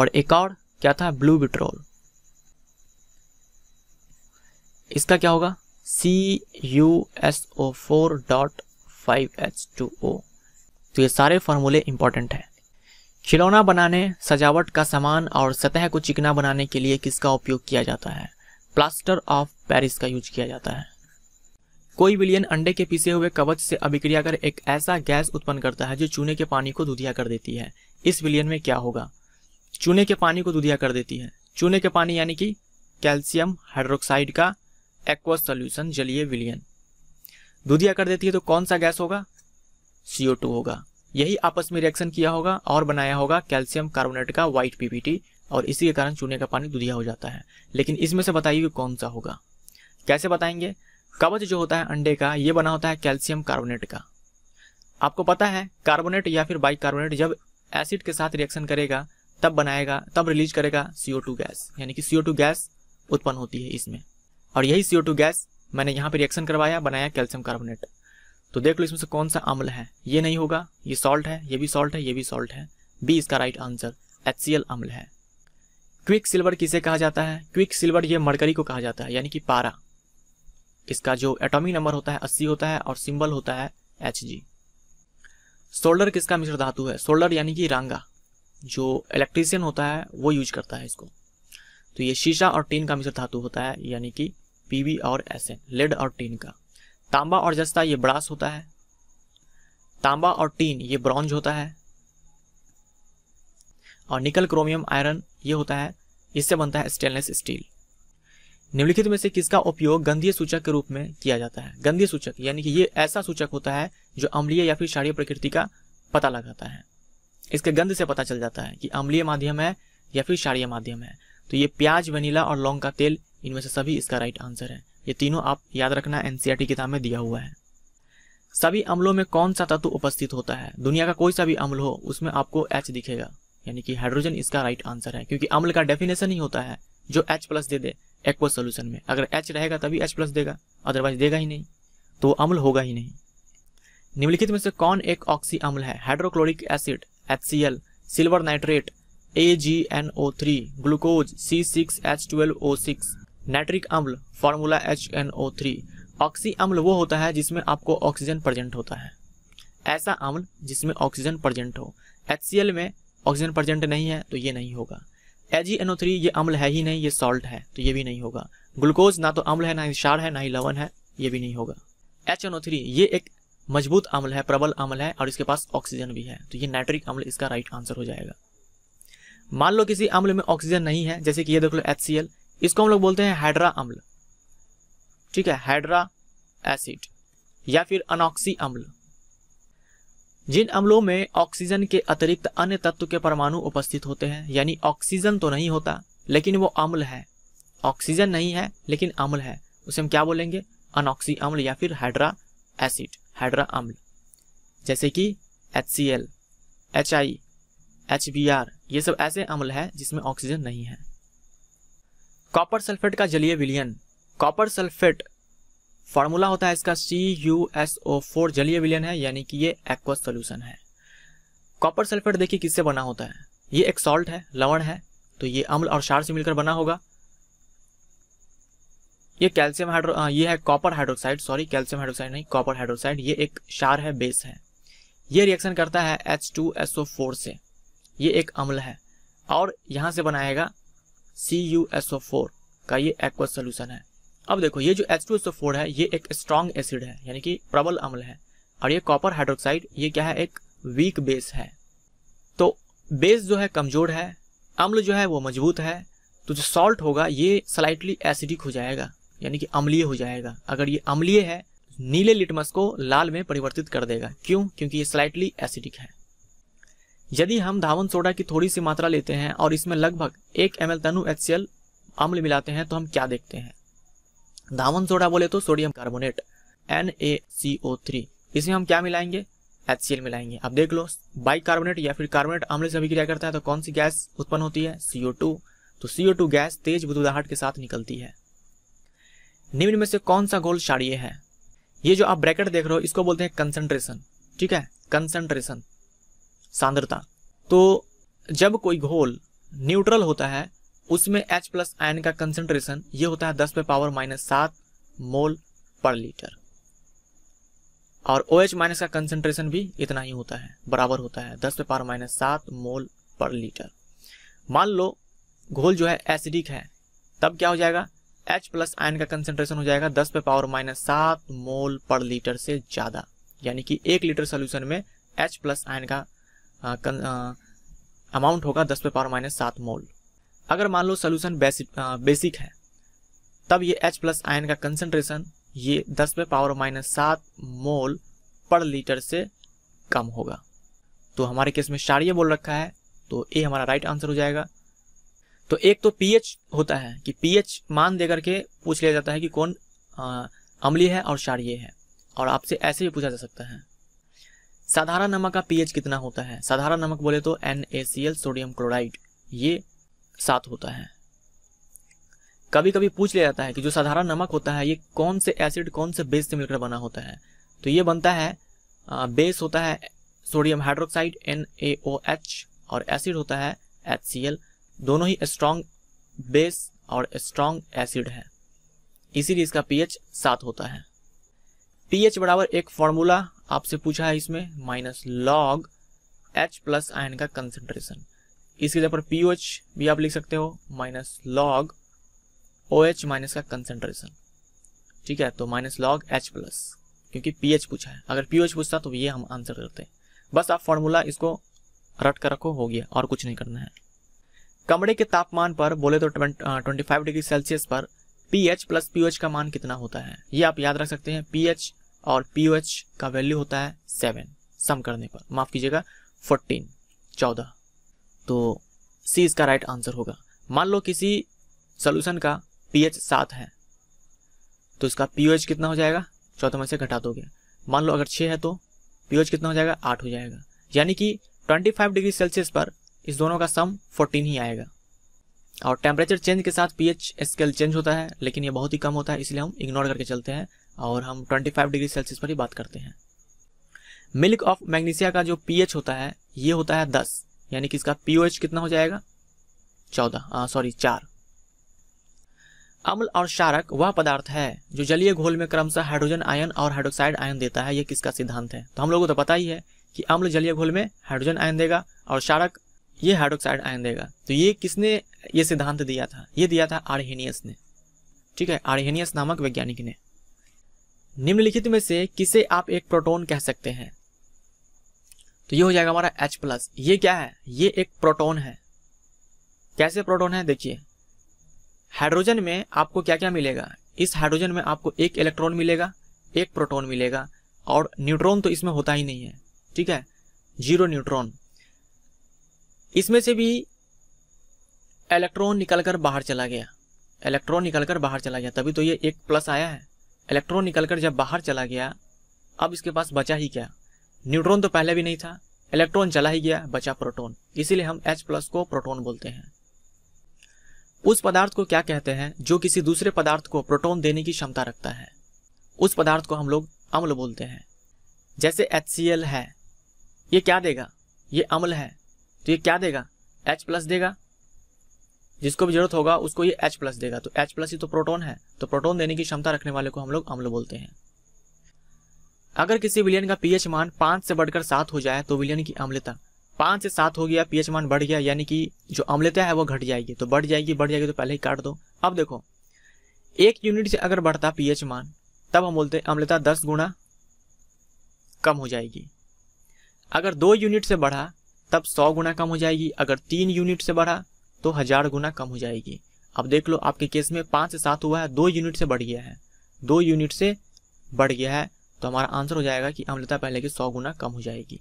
और एक और क्या था ब्लू बिट्रोल इसका क्या होगा CuSO4.5H2O तो ये सारे फार्मूले इंपॉर्टेंट हैं खिलौना बनाने सजावट का सामान और सतह को चिकना बनाने के लिए किसका उपयोग किया जाता है प्लास्टर ऑफ पेरिस का यूज किया जाता है कोई विलियन अंडे के पीसे हुए कवच से अभिक्रिया कर एक ऐसा गैस उत्पन्न करता है जो चूने के पानी को दुधिया कर देती है इस विलियन में क्या होगा चूने के पानी को दुधिया कर देती है चूने के पानी यानी कि कैल्शियम हाइड्रोक्साइड का एक्वस सोल्यूशन जलीय विलियन दूधिया कर देती है तो कौन सा गैस होगा सीओ टू होगा यही आपस में रिएक्शन किया होगा और बनाया होगा कैल्शियम कार्बोनेट का व्हाइट पीपीटी और इसी के कारण चूने का पानी दुधिया हो जाता है लेकिन इसमें से बताइए कौन सा होगा कैसे बताएंगे कवच जो होता है अंडे का ये बना होता है कैल्शियम कार्बोनेट का आपको पता है कार्बोनेट या फिर कार्बोनेट जब एसिड के साथ रिएक्शन करेगा तब बनाएगा तब रिलीज करेगा सीओ गैस यानी कि सीओ गैस उत्पन्न होती है इसमें और यही टू गैस मैंने यहाँ पर रिएक्शन करवाया बनाया कैल्शियम कार्बोनेट तो देख लो इसमें से कौन सा अम्ल है ये नहीं होगा ये सॉल्ट है ये भी सॉल्ट है ये भी सॉल्ट है बी इसका राइट आंसर एच अम्ल है क्विक सिल्वर किसे कहा जाता है क्विक सिल्वर ये मरकरी को कहा जाता है यानी कि पारा इसका जो एटॉमिक नंबर होता है अस्सी होता है और सिंबल होता है एच जी सोल्डर किसका मिश्र धातु है सोल्डर यानी कि रांगा जो इलेक्ट्रीशियन होता है वो यूज करता है इसको तो ये शीशा और टीन का मिश्र धातु होता है यानी कि पीवी और एसएन लेड और टीन का तांबा और जस्ता ये ब्रास होता है तांबा और टीन ये ब्रॉन्ज होता है और निकल क्रोमियम आयरन ये होता है इससे बनता है स्टेनलेस स्टील निम्नलिखित में से किसका उपयोग गंधीय सूचक के रूप में किया जाता है गंधीय सूचक यानी कि ये ऐसा सूचक होता है जो अम्लीय या फिर क्षारीय प्रकृति का पता लगाता है इसके गंध से पता चल जाता है कि अम्लीय माध्यम है या फिर क्षारीय माध्यम है तो ये प्याज वनीला और लौंग का तेल इनमें से सभी इसका राइट आंसर है ये तीनों आप याद रखना एनसीईआरटी e किताब में दिया हुआ है सभी अम्लों में कौन सा तत्व उपस्थित होता है दुनिया का कोई सा भी अम्ल हो उसमें आपको एच दिखेगा यानी कि हाइड्रोजन इसका राइट आंसर है क्योंकि अम्ल का डेफिनेशन ही होता है जो एच प्लस दे दे एक्वा सोल्यूशन में अगर एच रहेगा तभी एच प्लस देगा अदरवाइज देगा ही नहीं तो अम्ल होगा ही नहीं निम्नलिखित में से कौन एक ऑक्सी अम्ल है hydrochloric acid H silver nitrate A G N O three glucose C six H twelve O six nitric अम्ल formula H N O three oxy अम्ल वो होता है जिसमें आपको ऑक्सीजन प्रजेंट होता है ऐसा अम्ल जिसमें ऑक्सीजन प्रजेंट हो एच में ऑक्सीजन प्रजेंट नहीं है तो ये नहीं होगा थ्री ये अम्ल है ही नहीं ये सॉल्ट है तो ये भी नहीं होगा ग्लूकोज ना तो अम्ल है ना ही क्षार है ना ही लवण है ये भी नहीं होगा एच ये एक मजबूत अम्ल है प्रबल अम्ल है और इसके पास ऑक्सीजन भी है तो ये नाइट्रिक अम्ल इसका राइट आंसर हो जाएगा मान लो किसी अम्ल में ऑक्सीजन नहीं है जैसे कि ये देख लो एच इसको हम लोग बोलते हैं हाइड्रा अम्ल ठीक है हाइड्रा एसिड या फिर अनॉक्सी अम्ल जिन अम्लों में ऑक्सीजन के अतिरिक्त अन्य तत्व के परमाणु उपस्थित होते हैं यानी ऑक्सीजन तो नहीं होता लेकिन वो अम्ल है ऑक्सीजन नहीं है लेकिन अम्ल है उसे हम क्या बोलेंगे अनोक्सी अम्ल या फिर हाइड्रा एसिड हाइड्रा अम्ल जैसे कि H C L H I H B R ये सब ऐसे अम्ल है जिसमें ऑक्सीजन नहीं है कॉपर सल्फेट का जलीय विलियन कॉपर सल्फेट फार्मूला होता है इसका C U S O four जलीय विलियन है यानी कि ये एक्वस सोल्यूशन है कॉपर सल्फेट देखिए किससे बना होता है ये एक सॉल्ट है लवण है तो ये अम्ल और क्षार से मिलकर बना होगा ये कैल्शियम हाइड्रो ये है copper hydroxide sorry calcium hydroxide नहीं कॉपर हाइड्रोक्साइड ये एक क्षार है बेस है ये रिएक्शन करता है H two S O four से ये एक अम्ल है और यहां से बनाएगा सी यू फोर का ये एक्वस सोल्यूशन है अब देखो ये जो एच टू फोर है ये एक स्ट्रॉन्ग एसिड है यानी कि प्रबल अम्ल है और ये कॉपर हाइड्रोक्साइड ये क्या है एक वीक बेस है तो बेस जो है कमजोर है अम्ल जो है वो मजबूत है तो जो सॉल्ट होगा ये स्लाइटली एसिडिक हो जाएगा यानी कि अम्लीय हो जाएगा अगर ये अम्लीय है नीले लिटमस को लाल में परिवर्तित कर देगा क्यों क्योंकि ये स्लाइटली एसिडिक है यदि हम धावन सोडा की थोड़ी सी मात्रा लेते हैं और इसमें लगभग एक एम एल तनु एच अम्ल मिलाते हैं तो हम क्या देखते हैं धावन सोडा बोले तो sodium carbonate N A three इसमें हम क्या मिलाएंगे एच मिलाएंगे अब देख लो बाई कार्बोनेट या फिर कार्बोनेट अम्ल से अभिक्रिया करता है तो कौन सी गैस उत्पन्न होती है सीओ टू तो सीओ टू गैस तेज बुदबुदाहट के साथ निकलती है निम्न में से कौन सा घोल शाड़ी है ये जो आप ब्रैकेट देख रहे हो इसको बोलते हैं कंसंट्रेशन ठीक है कंसंट्रेशन सांद्रता तो जब कोई घोल न्यूट्रल होता है उसमें H प्लस आयन का कंसेंट्रेशन ये होता है 10 पे पावर माइनस सात मोल पर लीटर और ओ OH माइनस का कंसेंट्रेशन भी इतना ही होता है बराबर होता है 10 पे पावर माइनस सात मोल पर लीटर मान लो घोल जो है एसिडिक है तब क्या हो जाएगा H प्लस आयन का कंसेंट्रेशन हो जाएगा 10 पे पावर माइनस सात मोल पर लीटर से ज़्यादा यानी कि एक लीटर सोल्यूशन में H प्लस आयन का अमाउंट हाँ, होगा दस पे पावर माइनस सात मोल अगर मान लो सोल्यूशन बेसिक बेसिक है तब ये H प्लस आयन का कंसनट्रेशन ये दस पे पावर माइनस सात मोल पर लीटर से कम होगा तो हमारे केस में शारीय बोल रखा है तो ए हमारा राइट आंसर हो जाएगा तो एक तो पीएच होता है कि पीएच मान दे करके पूछ लिया जाता है कि कौन अम्लीय है और क्षारीय है और आपसे ऐसे भी पूछा जा सकता है साधारण नमक का पीएच कितना होता है साधारण नमक बोले तो एन सोडियम क्लोराइड ये सात होता है कभी कभी पूछ लिया जाता है कि जो साधारण नमक होता है ये कौन से एसिड कौन से बेस से मिलकर बना होता है तो ये बनता है आ, बेस होता है सोडियम हाइड्रोक्साइड एन और एसिड होता है एच दोनों ही स्ट्रॉन्ग बेस और स्ट्रॉन्ग एसिड है इसीलिए इसका पीएच सात होता है पीएच बराबर एक फॉर्मूला आपसे पूछा है इसमें minus log H plus ion का कंसेंट्रेशन इसके जगह पर पी भी आप लिख सकते हो minus log O H minus का कंसेंट्रेशन ठीक है तो माइनस लॉग एच प्लस क्योंकि पीएच पूछा है अगर पीओएच पूछता तो ये हम आंसर करते बस आप फॉर्मूला इसको रट कर रखो हो गया और कुछ नहीं करना है कमरे के तापमान पर बोले तो ट्वेंटी फाइव डिग्री सेल्सियस पर पीएच प्लस पीओएच का मान कितना होता है ये आप याद रख सकते हैं पीएच और पी का वैल्यू होता है सेवन सम करने पर माफ कीजिएगा फोर्टीन चौदह तो सी इसका राइट आंसर होगा मान लो किसी सोल्यूशन का पीएच सात है तो इसका पी एच कितना हो जाएगा चौदह में से घटा दोगे मान लो अगर छः है तो पी एच कितना हो जाएगा आठ हो जाएगा यानी कि ट्वेंटी फाइव डिग्री सेल्सियस पर इस दोनों का सम फोर्टीन ही आएगा और टेम्परेचर चेंज के साथ पीएच स्केल चेंज होता है लेकिन ये बहुत ही कम होता है इसलिए हम इग्नोर करके चलते हैं और हम 25 डिग्री सेल्सियस पर ही बात करते हैं मिल्क ऑफ मैग्नीसिया का जो पीएच होता है ये होता है 10 यानी कि इसका पीओएच कितना हो जाएगा 14 सॉरी चार अम्ल और शारक वह पदार्थ है जो जलीय घोल में क्रमशः हाइड्रोजन आयन और हाइड्रोक्साइड आयन देता है यह किसका सिद्धांत है तो हम लोगों को तो पता ही है कि अम्ल जलीय घोल में हाइड्रोजन आयन देगा और शारक ये हाइड्रोक्साइड आयन देगा तो ये किसने ये सिद्धांत दिया था ये दिया था आर्हेनियस ने ठीक है आर्हेनियस नामक वैज्ञानिक ने निम्नलिखित में से किसे आप एक प्रोटोन कह सकते हैं तो ये हो जाएगा हमारा H प्लस ये क्या है ये एक प्रोटोन है कैसे प्रोटोन है देखिए हाइड्रोजन में आपको क्या क्या मिलेगा इस हाइड्रोजन में आपको एक इलेक्ट्रॉन मिलेगा एक प्रोटोन मिलेगा और न्यूट्रॉन तो इसमें होता ही नहीं है ठीक है जीरो न्यूट्रॉन इसमें से भी इलेक्ट्रॉन निकलकर बाहर चला गया इलेक्ट्रॉन निकलकर बाहर चला गया तभी तो ये एक प्लस आया है इलेक्ट्रॉन निकलकर जब बाहर चला गया अब इसके पास बचा ही क्या न्यूट्रॉन तो पहले भी नहीं था इलेक्ट्रॉन चला ही गया बचा प्रोटोन इसीलिए हम एच प्लस को प्रोटोन बोलते हैं उस पदार्थ को क्या कहते हैं जो किसी दूसरे पदार्थ को प्रोटोन देने की क्षमता रखता है उस पदार्थ को हम लोग अम्ल बोलते हैं जैसे एच है ये क्या देगा ये अम्ल है तो ये क्या देगा H प्लस देगा जिसको भी जरूरत होगा उसको ये H प्लस देगा तो H प्लस ही तो प्रोटोन है तो प्रोटोन देने की क्षमता रखने वाले को हम लोग अम्ल बोलते हैं अगर किसी विलियन का पीएच मान पांच से बढ़कर सात हो जाए तो विलियन की अम्लता पांच से सात हो गया पीएच मान बढ़ गया यानी कि जो अम्लता है वो घट जाएगी तो बढ़ जाएगी बढ़ जाएगी तो पहले ही काट दो अब देखो एक यूनिट से अगर बढ़ता पीएच मान तब हम बोलते हैं अम्लता दस गुना कम हो जाएगी अगर दो यूनिट से बढ़ा तब सौ गुना कम हो जाएगी अगर तीन यूनिट से बढ़ा तो हजार गुना कम हो जाएगी अब देख लो आपके केस में पाँच से सात हुआ है दो यूनिट से बढ़ गया है दो यूनिट से बढ़ गया है तो हमारा आंसर हो जाएगा कि अम्लता पहले की सौ गुना कम हो जाएगी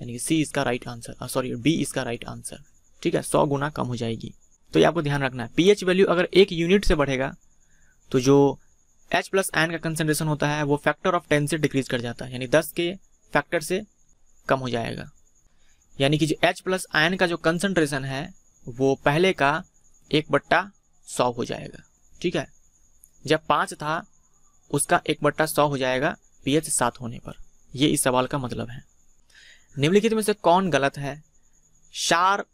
यानी कि सी इसका राइट आंसर सॉरी बी इसका राइट आंसर ठीक है सौ गुना कम हो जाएगी तो ये आपको ध्यान रखना है पी वैल्यू अगर एक यूनिट से बढ़ेगा तो जो एच प्लस एन का कंसेंट्रेशन होता है वो फैक्टर ऑफ टेन से डिक्रीज कर जाता है यानी दस के फैक्टर से कम हो जाएगा यानी कि जो एच प्लस आयन का जो कंसनट्रेशन है वो पहले का एक बट्टा सौ हो जाएगा ठीक है जब पाँच था उसका एक बट्टा सौ हो जाएगा पीएच सात होने पर यह इस सवाल का मतलब है निम्नलिखित में से कौन गलत है शार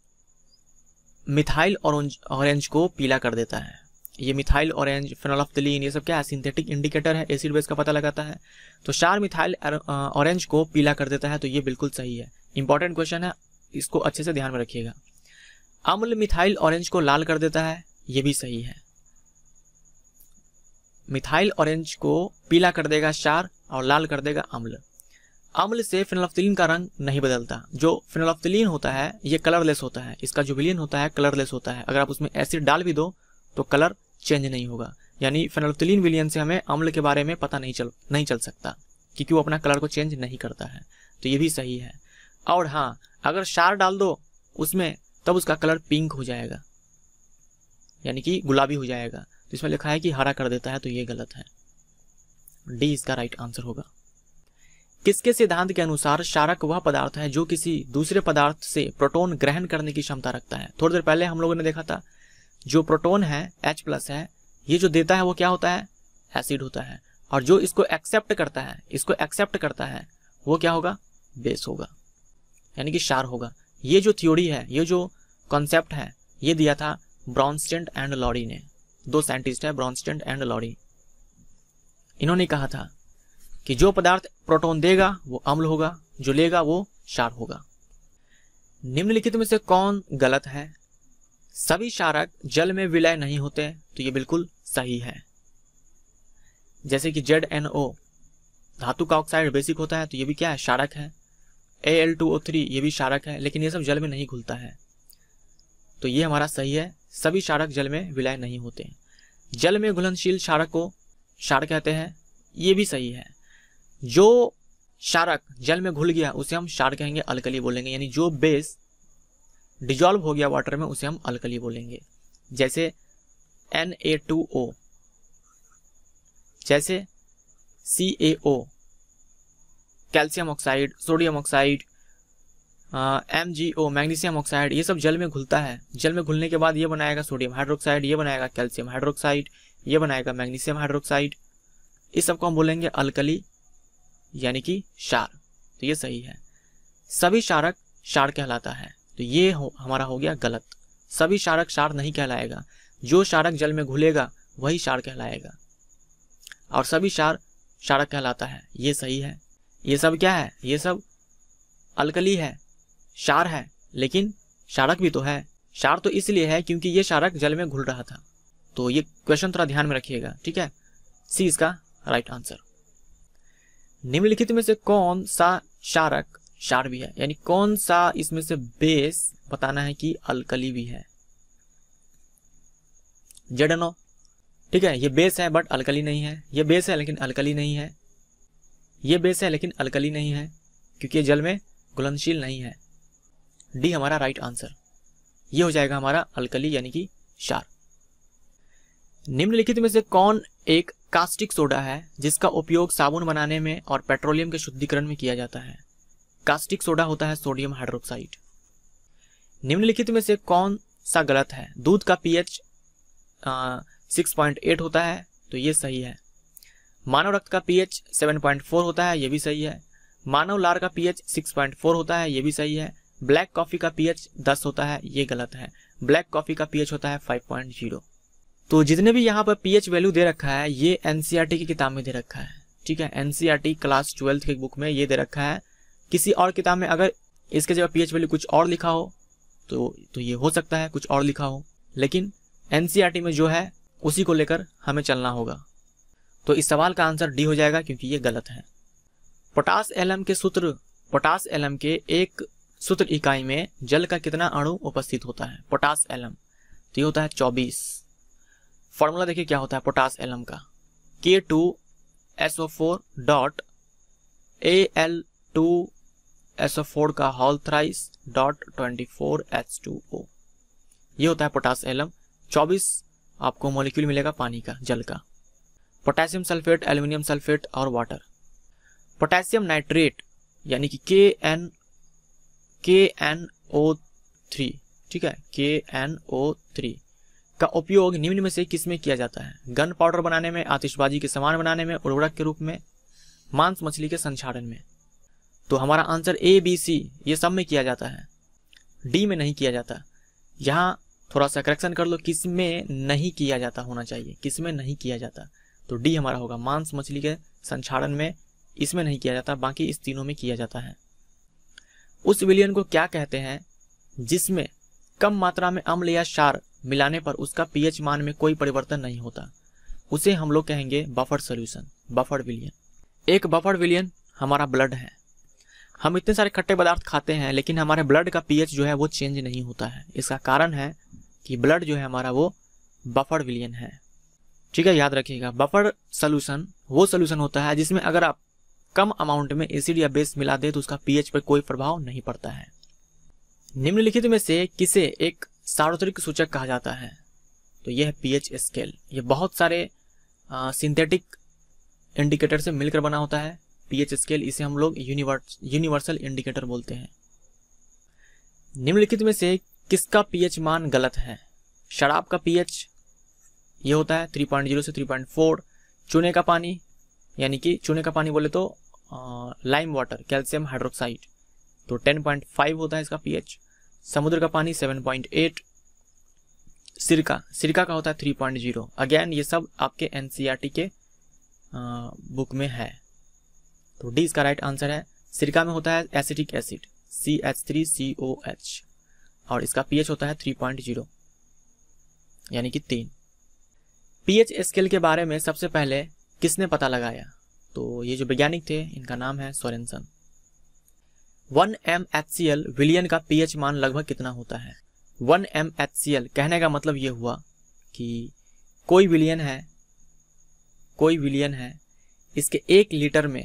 मिथाइल ऑरेंज ऑरेंज को पीला कर देता है ये मिथाइल ऑरेंज फेनोलफ्थलीन ये सब क्या है सिंथेटिक इंडिकेटर है एसिड बेस का पता लगाता है तो शार मिथाइल ऑरेंज को पीला कर देता है तो ये बिल्कुल सही है इंपॉर्टेंट क्वेश्चन है इसको अच्छे से ध्यान में रखिएगा अम्ल मिथाइल ऑरेंज को लाल कर देता है ये भी सही है मिथाइल ऑरेंज को पीला कर देगा शार और लाल कर देगा अम्ल अम्ल से फिनोलफ्थलीन का रंग नहीं बदलता जो फिनोलफ्थलीन होता है ये कलरलेस होता है इसका जो विलियन होता है कलरलेस होता है अगर आप उसमें एसिड डाल भी दो तो कलर चेंज नहीं होगा यानी फिनोलफ्थलीन विलियन से हमें अम्ल के बारे में पता नहीं चल नहीं चल सकता क्योंकि वो अपना कलर को चेंज नहीं करता है तो ये भी सही है और हाँ अगर शार डाल दो उसमें तब उसका कलर पिंक हो जाएगा यानी कि गुलाबी हो जाएगा तो इसमें लिखा है कि हरा कर देता है तो ये गलत है डी इसका राइट आंसर होगा किसके सिद्धांत के अनुसार शारक वह पदार्थ है जो किसी दूसरे पदार्थ से प्रोटोन ग्रहण करने की क्षमता रखता है थोड़ी देर पहले हम लोगों ने देखा था जो प्रोटोन है एच प्लस है ये जो देता है वो क्या होता है एसिड होता है और जो इसको एक्सेप्ट करता है इसको एक्सेप्ट करता है वो क्या होगा बेस होगा यानी कि शार होगा ये जो थ्योरी है ये जो कॉन्सेप्ट है ये दिया था ब्रॉन्स्टेंट एंड लॉरी ने दो साइंटिस्ट है ब्रॉन्स्टेंट एंड लॉरी इन्होंने कहा था कि जो पदार्थ प्रोटोन देगा वो अम्ल होगा जो लेगा वो क्षार होगा निम्नलिखित में से कौन गलत है सभी शारक जल में विलय नहीं होते तो ये बिल्कुल सही है जैसे कि जेड एन ओ धातु का ऑक्साइड बेसिक होता है तो ये भी क्या है शारक है A L two O three ये भी शारक है लेकिन ये सब जल में नहीं घुलता है तो ये हमारा सही है सभी शारक जल में विलय नहीं होते जल में घुलनशील शारक को शार कहते हैं ये भी सही है जो शारक जल में घुल गया उसे हम शार कहेंगे अलकली बोलेंगे यानी जो बेस डिजॉल्व हो गया वाटर में उसे हम अलकली बोलेंगे जैसे एन ए टू ओ जैसे C A O calcium oxide sodium oxide M G O magnesium oxide ये सब जल में घुलता है जल में घुलने के बाद ये बनाएगा सोडियम हाइड्रोक्साइड ये बनाएगा कैल्शियम हाइड्रोक्साइड ये बनाएगा मैग्नीशियम हाइड्रोक्साइड इस सबको हम बोलेंगे अलकली यानी कि क्षार तो ये सही है सभी क्षारक क्षार कहलाता है तो ये हो, हमारा हो गया गलत सभी क्षारक क्षार नहीं कहलाएगा जो क्षारक जल में घुलेगा वही क्षार कहलाएगा और सभी क्षार क्षारक कहलाता है ये सही है ये सब क्या है ये सब अलकली है शार है लेकिन शारक भी तो है शार तो इसलिए है क्योंकि ये शारक जल में घुल रहा था तो ये क्वेश्चन थोड़ा ध्यान में रखिएगा ठीक है सी इसका राइट आंसर निम्नलिखित में से कौन सा शारक शार भी है यानी कौन सा इसमें से बेस बताना है कि अलकली भी है जेडनो ठीक है ये बेस है बट अलकली नहीं है ये बेस है लेकिन अलकली नहीं है ये बेस है लेकिन अलकली नहीं है क्योंकि ये जल में घुलनशील नहीं है डी हमारा राइट आंसर ये हो जाएगा हमारा अलकली यानी कि शार निम्नलिखित में से कौन एक कास्टिक सोडा है जिसका उपयोग साबुन बनाने में और पेट्रोलियम के शुद्धिकरण में किया जाता है कास्टिक सोडा होता है सोडियम हाइड्रोक्साइड निम्नलिखित में से कौन सा गलत है दूध का पीएच सिक्स पॉइंट एट होता है तो ये सही है मानव रक्त का पीएच 7.4 होता है ये भी सही है मानव लार का पीएच 6.4 होता है ये भी सही है ब्लैक कॉफी का पीएच 10 होता है ये गलत है ब्लैक कॉफी का पीएच होता है 5.0 तो जितने भी यहाँ पर पीएच वैल्यू दे रखा है ये एनसीआरटी e की किताब में दे रखा है ठीक है एनसीआरटी e क्लास ट्वेल्थ की बुक में ये दे रखा है किसी और किताब में अगर इसके जगह पीएच वैल्यू कुछ और लिखा हो तो तो ये हो सकता है कुछ और लिखा हो लेकिन एनसीआरटी e में जो है उसी को लेकर हमें चलना होगा तो इस सवाल का आंसर डी हो जाएगा क्योंकि ये गलत है पोटास एलम के सूत्र पोटास एलम के एक सूत्र इकाई में जल का कितना अणु उपस्थित होता है पोटास एलम तो ये होता है चौबीस फॉर्मूला देखिए क्या होता है पोटास एलम का K two S O four dot A L two S O four का whole thrice dot twenty four H two O ये होता है पोटास एलम चौबीस आपको मोलिक्यूल मिलेगा पानी का जल का पोटेशियम सल्फेट एल्यूमिनियम सल्फेट और वाटर पोटेशियम नाइट्रेट यानी कि के एन के एन ओ थ्री ठीक है के एन ओ थ्री का उपयोग निम्न में से किस में किया जाता है गन पाउडर बनाने में आतिशबाजी के सामान बनाने में उर्वरक के रूप में मांस मछली के संचालन में तो हमारा आंसर ए बी सी ये सब में किया जाता है डी में नहीं किया जाता यहाँ थोड़ा सा करेक्शन कर लो किस में नहीं किया जाता होना चाहिए किस में नहीं किया जाता तो डी हमारा होगा मांस मछली के संचालन में इसमें नहीं किया जाता बाकी इस तीनों में किया जाता है उस विलियन को क्या कहते हैं जिसमें कम मात्रा में अम्ल या शार मिलाने पर उसका पीएच मान में कोई परिवर्तन नहीं होता उसे हम लोग कहेंगे बफर सोल्यूशन बफर विलियन एक बफर विलियन हमारा ब्लड है हम इतने सारे खट्टे पदार्थ खाते हैं लेकिन हमारे ब्लड का पीएच जो है वो चेंज नहीं होता है इसका कारण है कि ब्लड जो है हमारा वो बफर विलियन है ठीक है याद रखिएगा बफर सोल्यूशन वो सोल्यूशन होता है जिसमें अगर आप कम अमाउंट में एसिड या बेस मिला दे तो उसका पीएच पर कोई प्रभाव नहीं पड़ता है निम्नलिखित में से किसे एक सार्वत्रिक सूचक कहा जाता है तो यह पीएच स्केल ये बहुत सारे सिंथेटिक इंडिकेटर से मिलकर बना होता है पीएच स्केल इसे हम लोग यूनिवर्स यूनिवर्सल इंडिकेटर बोलते हैं निम्नलिखित में से किसका पीएच मान गलत है शराब का पीएच ये होता है थ्री पॉइंट जीरो से थ्री पॉइंट फोर चूने का पानी यानी कि चूने का पानी बोले तो लाइम वाटर कैल्शियम हाइड्रोक्साइड तो टेन पॉइंट फाइव होता है इसका पीएच समुद्र का पानी सेवन पॉइंट एट सिरका सिरका का होता है थ्री पॉइंट जीरो अगेन ये सब आपके एन e के आ, बुक में है तो डी इसका राइट आंसर है सिरका में होता है acetic acid C H three C O H और इसका पीएच होता है थ्री पॉइंट जीरो यानी कि तीन पीएच स्केल के बारे में सबसे पहले किसने पता लगाया तो ये जो वैज्ञानिक थे इनका नाम है Sorensen one M H C L विलियन का पीएच मान लगभग कितना होता है one M H C L कहने का मतलब ये हुआ कि कोई विलियन है कोई विलियन है इसके एक लीटर में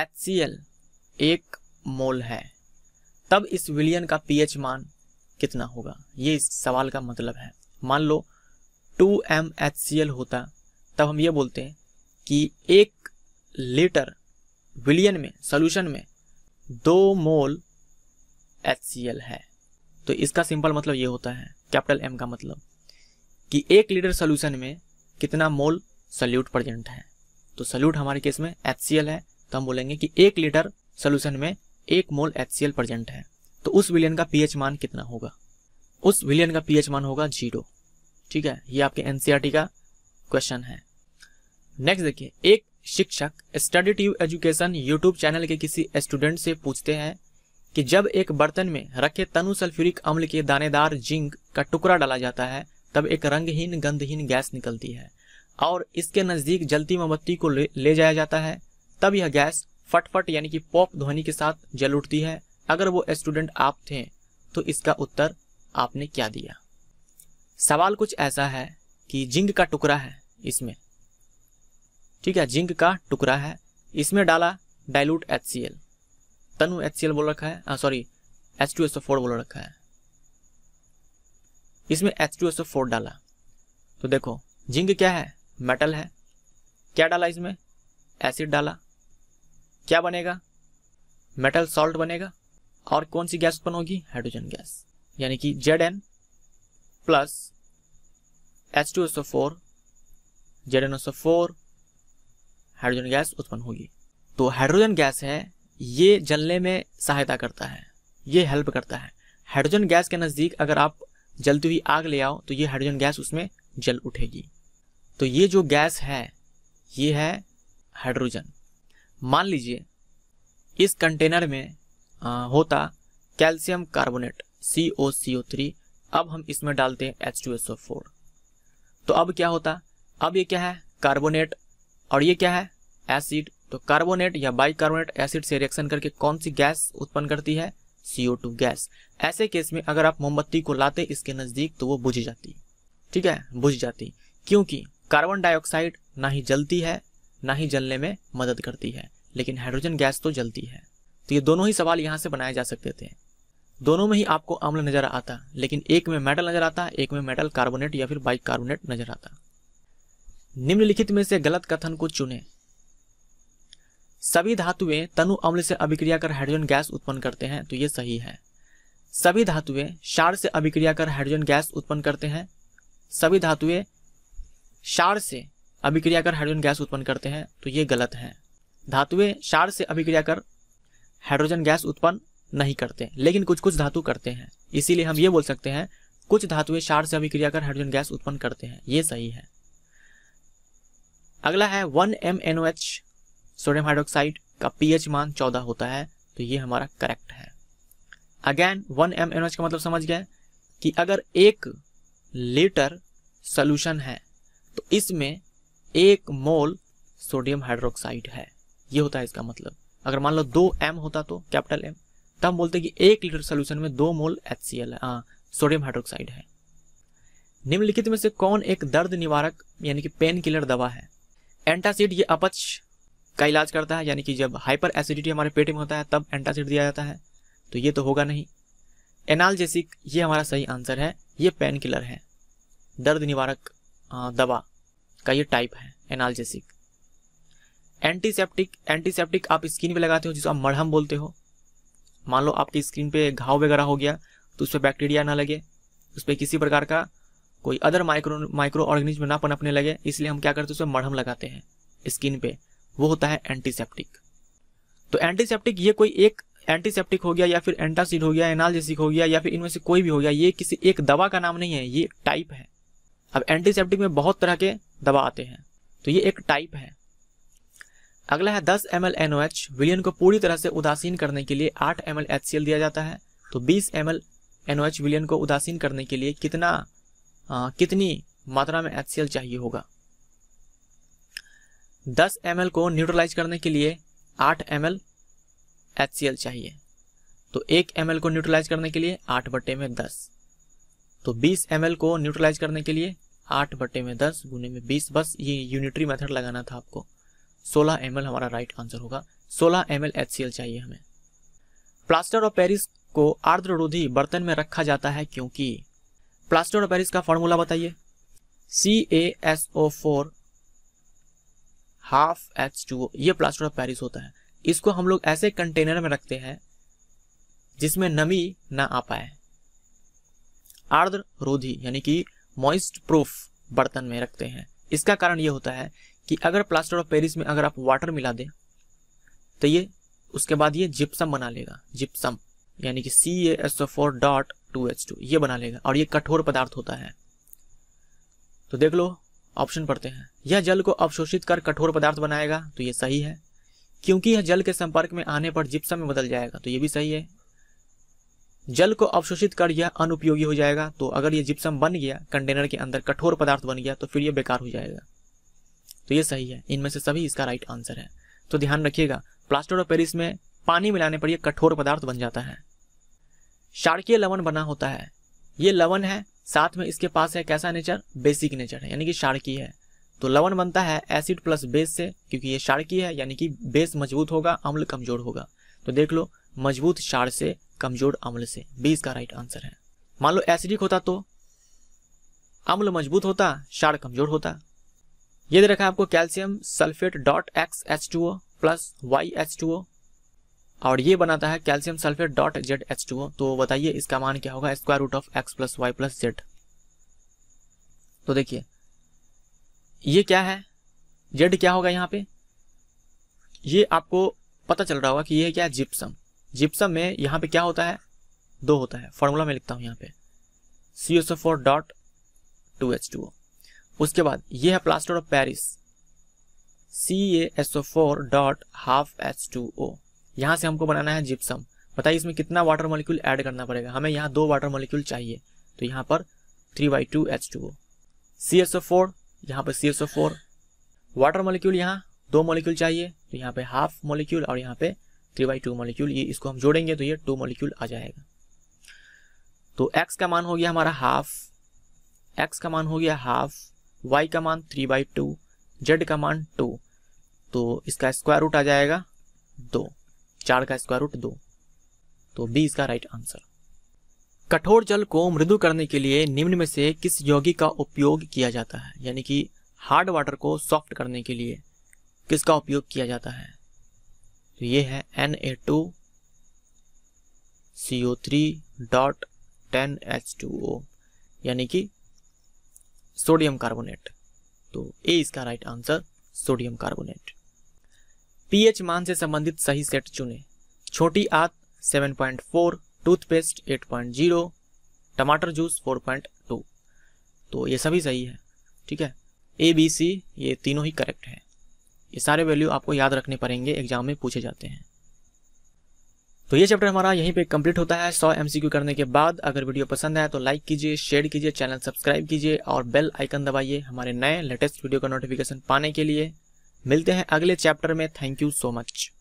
एच सी एल एक मोल है तब इस विलियन का पीएच मान कितना होगा ये इस सवाल का मतलब है मान लो two M H C L होता तब हम ये बोलते हैं कि एक लीटर विलियन में सोल्यूशन में दो मोल एच सी एल है तो इसका सिंपल मतलब ये होता है कैपिटल एम का मतलब कि एक लीटर सोल्यूशन में कितना मोल सल्यूट प्रजेंट है तो सल्यूट हमारे केस में एच सी एल है तो हम बोलेंगे कि एक लीटर सोल्यूशन में एक mole H C L present है तो उस विलियन का पीएच मान कितना होगा उस विलियन का पीएच मान होगा जीरो ठीक है ये आपके एनसीआरटी e का क्वेश्चन है नेक्स्ट देखिए एक Shikshak study tube education YouTube channel के किसी स्टूडेंट से पूछते हैं कि जब एक बर्तन में रखे तनु सल्फ्यूरिक अम्ल के दानेदार जिंक का टुकड़ा डाला जाता है तब एक रंगहीन गंधहीन गैस निकलती है और इसके नजदीक जलती मोमबत्ती को ले, ले जाया जाता है तब यह गैस फटफट यानी कि पॉप ध्वनि के साथ जल उठती है अगर वो स्टूडेंट आप थे तो इसका उत्तर आपने क्या दिया सवाल कुछ ऐसा है कि जिंक का टुकड़ा है इसमें ठीक है जिंक का टुकड़ा है इसमें डाला डाइल्यूट एच सी एल तनु एच सी एल बोल रखा है sorry H two S O four बोल रखा है इसमें H two S O four डाला तो देखो जिंक क्या है मेटल है क्या डाला इसमें एसिड डाला क्या बनेगा मेटल सॉल्ट बनेगा और कौन सी गैस उत्पन्न होगी हाइड्रोजन गैस यानी कि Z N plus H2SO4, ZnSO4 hydrogen gas उत्पन्न होगी तो हाइड्रोजन गैस है ये जलने में सहायता करता है ये हेल्प करता है हाइड्रोजन गैस के नज़दीक अगर आप जलती हुई आग ले आओ तो ये हाइड्रोजन गैस उसमें जल उठेगी तो ये जो गैस है ये है हाइड्रोजन मान लीजिए इस कंटेनर में आ, होता calcium carbonate C O C O three अब हम इसमें डालते हैं H two S O four तो अब क्या होता अब ये क्या है कार्बोनेट और ये क्या है एसिड तो कार्बोनेट या बाइकार्बोनेट एसिड से रिएक्शन करके कौन सी गैस उत्पन्न करती है CO2 गैस ऐसे केस में अगर आप मोमबत्ती को लाते इसके नज़दीक तो वो बुझ जाती ठीक है बुझ जाती क्योंकि कार्बन डाइऑक्साइड ना ही जलती है ना ही जलने में मदद करती है लेकिन हाइड्रोजन गैस तो जलती है तो ये दोनों ही सवाल यहाँ से बनाए जा सकते थे दोनों में ही आपको अम्ल नजर आता लेकिन एक में मेटल नजर आता एक में मेटल कार्बोनेट या फिर बाइक कार्बोनेट नजर आता निम्नलिखित में से गलत कथन को चुने सभी धातुएं तनु अम्ल से अभिक्रिया कर हाइड्रोजन गैस उत्पन्न करते हैं तो ये सही है सभी धातुएं शार से अभिक्रिया कर हाइड्रोजन गैस उत्पन्न करते हैं सभी धातुएं शार से अभिक्रिया कर हाइड्रोजन गैस उत्पन्न करते हैं तो ये गलत है धातुएं शार से अभिक्रिया कर हाइड्रोजन गैस उत्पन्न नहीं करते लेकिन कुछ कुछ धातु करते हैं इसीलिए हम ये बोल सकते हैं कुछ धातुएं शार से अभिक्रिया कर हाइड्रोजन गैस उत्पन्न करते हैं ये सही है अगला है one M N H sodium hydroxide का पीएच मान चौदह होता है तो ये हमारा करेक्ट है again one M N H का मतलब समझ गए कि अगर एक लीटर सोल्यूशन है तो इसमें एक मोल सोडियम हाइड्रोक्साइड है ये होता है इसका मतलब अगर मान लो दो एम होता तो कैपिटल एम तब बोलते हैं कि एक लीटर सोल्यूशन में दो मोल एच सी है सोडियम हाइड्रोक्साइड है निम्नलिखित में से कौन एक दर्द निवारक यानी कि पेन किलर दवा है एंटासिड ये अपच का इलाज करता है यानी कि जब हाइपर एसिडिटी हमारे पेट में होता है तब एंटासिड दिया जाता है तो ये तो होगा नहीं एनालजेसिक ये हमारा सही आंसर है ये पेन किलर है दर्द निवारक दवा का ये टाइप है एनालजेसिक एंटीसेप्टिक एंटीसेप्टिक आप स्किन पे लगाते हो जिसको आप मरहम बोलते हो मान लो आपकी स्किन पे घाव वगैरह हो गया तो उस पर बैक्टीरिया ना लगे उस पर किसी प्रकार का कोई अदर माइक्रो माइक्रो ऑर्गेनिज्म ना पनपने लगे इसलिए हम क्या करते हैं उसमें मरहम लगाते हैं स्किन पे वो होता है एंटीसेप्टिक तो एंटीसेप्टिक ये कोई एक एंटीसेप्टिक हो गया या फिर एंटासिड हो गया एनालजेसिक हो गया या फिर इनमें से कोई भी हो गया ये किसी एक दवा का नाम नहीं है ये टाइप है अब एंटीसेप्टिक में बहुत तरह के दवा आते हैं तो ये एक टाइप है अगला है 10 एम एल एनओएच विलियन को पूरी तरह से उदासीन करने के लिए 8 एम एल एल दिया जाता है तो 20 एम एल एनओएच विलियन को उदासीन करने के लिए कितना आ, कितनी मात्रा में एल चाहिए होगा 10 एम को न्यूट्रलाइज करने के लिए 8 एम एल एल चाहिए तो 1 एम को न्यूट्रलाइज करने के लिए 8 बटे में 10 तो 20 एम को न्यूट्रलाइज करने के लिए 8 बटे में 10 गुने में 20 बस ये यूनिटरी मेथड लगाना था आपको सोलह एम हमारा राइट right आंसर होगा सोलह एम एल चाहिए हमें प्लास्टर ऑफ पेरिस को आर्द्ररोधी बर्तन में रखा जाता है क्योंकि प्लास्टर ऑफ पेरिस का फॉर्मूला बताइए C A S O four half H two ये प्लास्टर ऑफ पेरिस होता है इसको हम लोग ऐसे कंटेनर में रखते हैं जिसमें नमी ना आ पाए आर्द्र रोधी यानी कि मॉइस्ट प्रूफ बर्तन में रखते हैं इसका कारण यह होता है कि अगर प्लास्टर ऑफ पेरिस में अगर आप वाटर मिला दें तो ये उसके बाद ये जिप्सम बना लेगा जिप्सम यानी कि C S O four dot two H two ये बना लेगा और ये कठोर पदार्थ होता है तो देख लो ऑप्शन पढ़ते हैं यह जल को अवशोषित कर कठोर पदार्थ बनाएगा तो ये सही है क्योंकि यह जल के संपर्क में आने पर जिप्सम में बदल जाएगा तो ये भी सही है जल को अवशोषित कर यह अनुपयोगी हो जाएगा तो अगर ये जिप्सम बन गया कंटेनर के अंदर कठोर पदार्थ बन गया तो फिर यह बेकार हो जाएगा तो ये सही है इनमें से सभी इसका राइट आंसर है तो ध्यान रखिएगा प्लास्टर ऑफ पेरिस में पानी मिलाने पर यह कठोर पदार्थ बन जाता है शार्कीय लवन बना होता है ये लवन है साथ में इसके पास है कैसा नेचर बेसिक नेचर है यानी कि शार्कीय है तो लवन बनता है एसिड प्लस बेस से क्योंकि ये शार्कीय है यानी कि बेस मजबूत होगा अम्ल कमजोर होगा तो देख लो मजबूत शार से कमजोर अम्ल से बीस का राइट आंसर है मान लो एसिडिक होता तो अम्ल मजबूत होता शार कमजोर होता ये दे रखा है आपको calcium sulphate dot X H two O plus Y H two O और ये बनाता है calcium sulphate dot Z H two O तो बताइए इसका मान क्या होगा square root of X plus Y plus Z तो देखिए ये क्या है जेड क्या होगा यहाँ पे ये आपको पता चल रहा होगा कि ये क्या है जिप्सम जिप्सम में यहाँ पे क्या होता है दो होता है फॉर्मूला में लिखता हूँ यहाँ पे C S F four dot two H two O उसके बाद ये है plaster of Paris C A S O four dot half H two O यहाँ से हमको बनाना है जिप्सम बताइए इसमें कितना वाटर मॉलिक्यूल ऐड करना पड़ेगा हमें यहाँ दो वाटर मॉलिक्यूल चाहिए तो यहाँ पर three by two H two O C S O four यहाँ पर C S O four water molecule यहाँ दो मॉलिक्यूल चाहिए तो यहाँ पे हाफ मॉलिक्यूल और यहाँ पे थ्री बाई टू मॉलिक्यूल ये इसको हम जोड़ेंगे तो ये टू मॉलिक्यूल आ जाएगा तो एक्स का मान हो गया हमारा हाफ एक्स का मान हो गया हाफ वाई का मान थ्री बाई टू जेड का मान टू तो इसका स्क्वायर रूट आ जाएगा दो चार का स्क्वायर रूट दो तो बी इसका राइट आंसर कठोर जल को मृदु करने के लिए निम्न में से किस यौगिक का उपयोग किया जाता है यानी कि हार्ड वाटर को सॉफ्ट करने के लिए किसका उपयोग किया जाता है तो ये है N A two C O three dot ten H two O यानी कि सोडियम कार्बोनेट तो ए इसका right answer sodium carbonate pH मान से संबंधित सही सेट चुने छोटी आत 7.4 टूथपेस्ट 8.0 टमाटर जूस 4.2 तो ये सभी सही है ठीक है ए बी सी ये तीनों ही करेक्ट है ये सारे वैल्यू आपको याद रखने पड़ेंगे एग्जाम में पूछे जाते हैं तो ये चैप्टर हमारा यहीं पे कंप्लीट होता है 100 एमसीक्यू करने के बाद अगर वीडियो पसंद आए तो लाइक कीजिए शेयर कीजिए चैनल सब्सक्राइब कीजिए और बेल आइकन दबाइए हमारे नए लेटेस्ट वीडियो का नोटिफिकेशन पाने के लिए मिलते हैं अगले चैप्टर में थैंक यू सो मच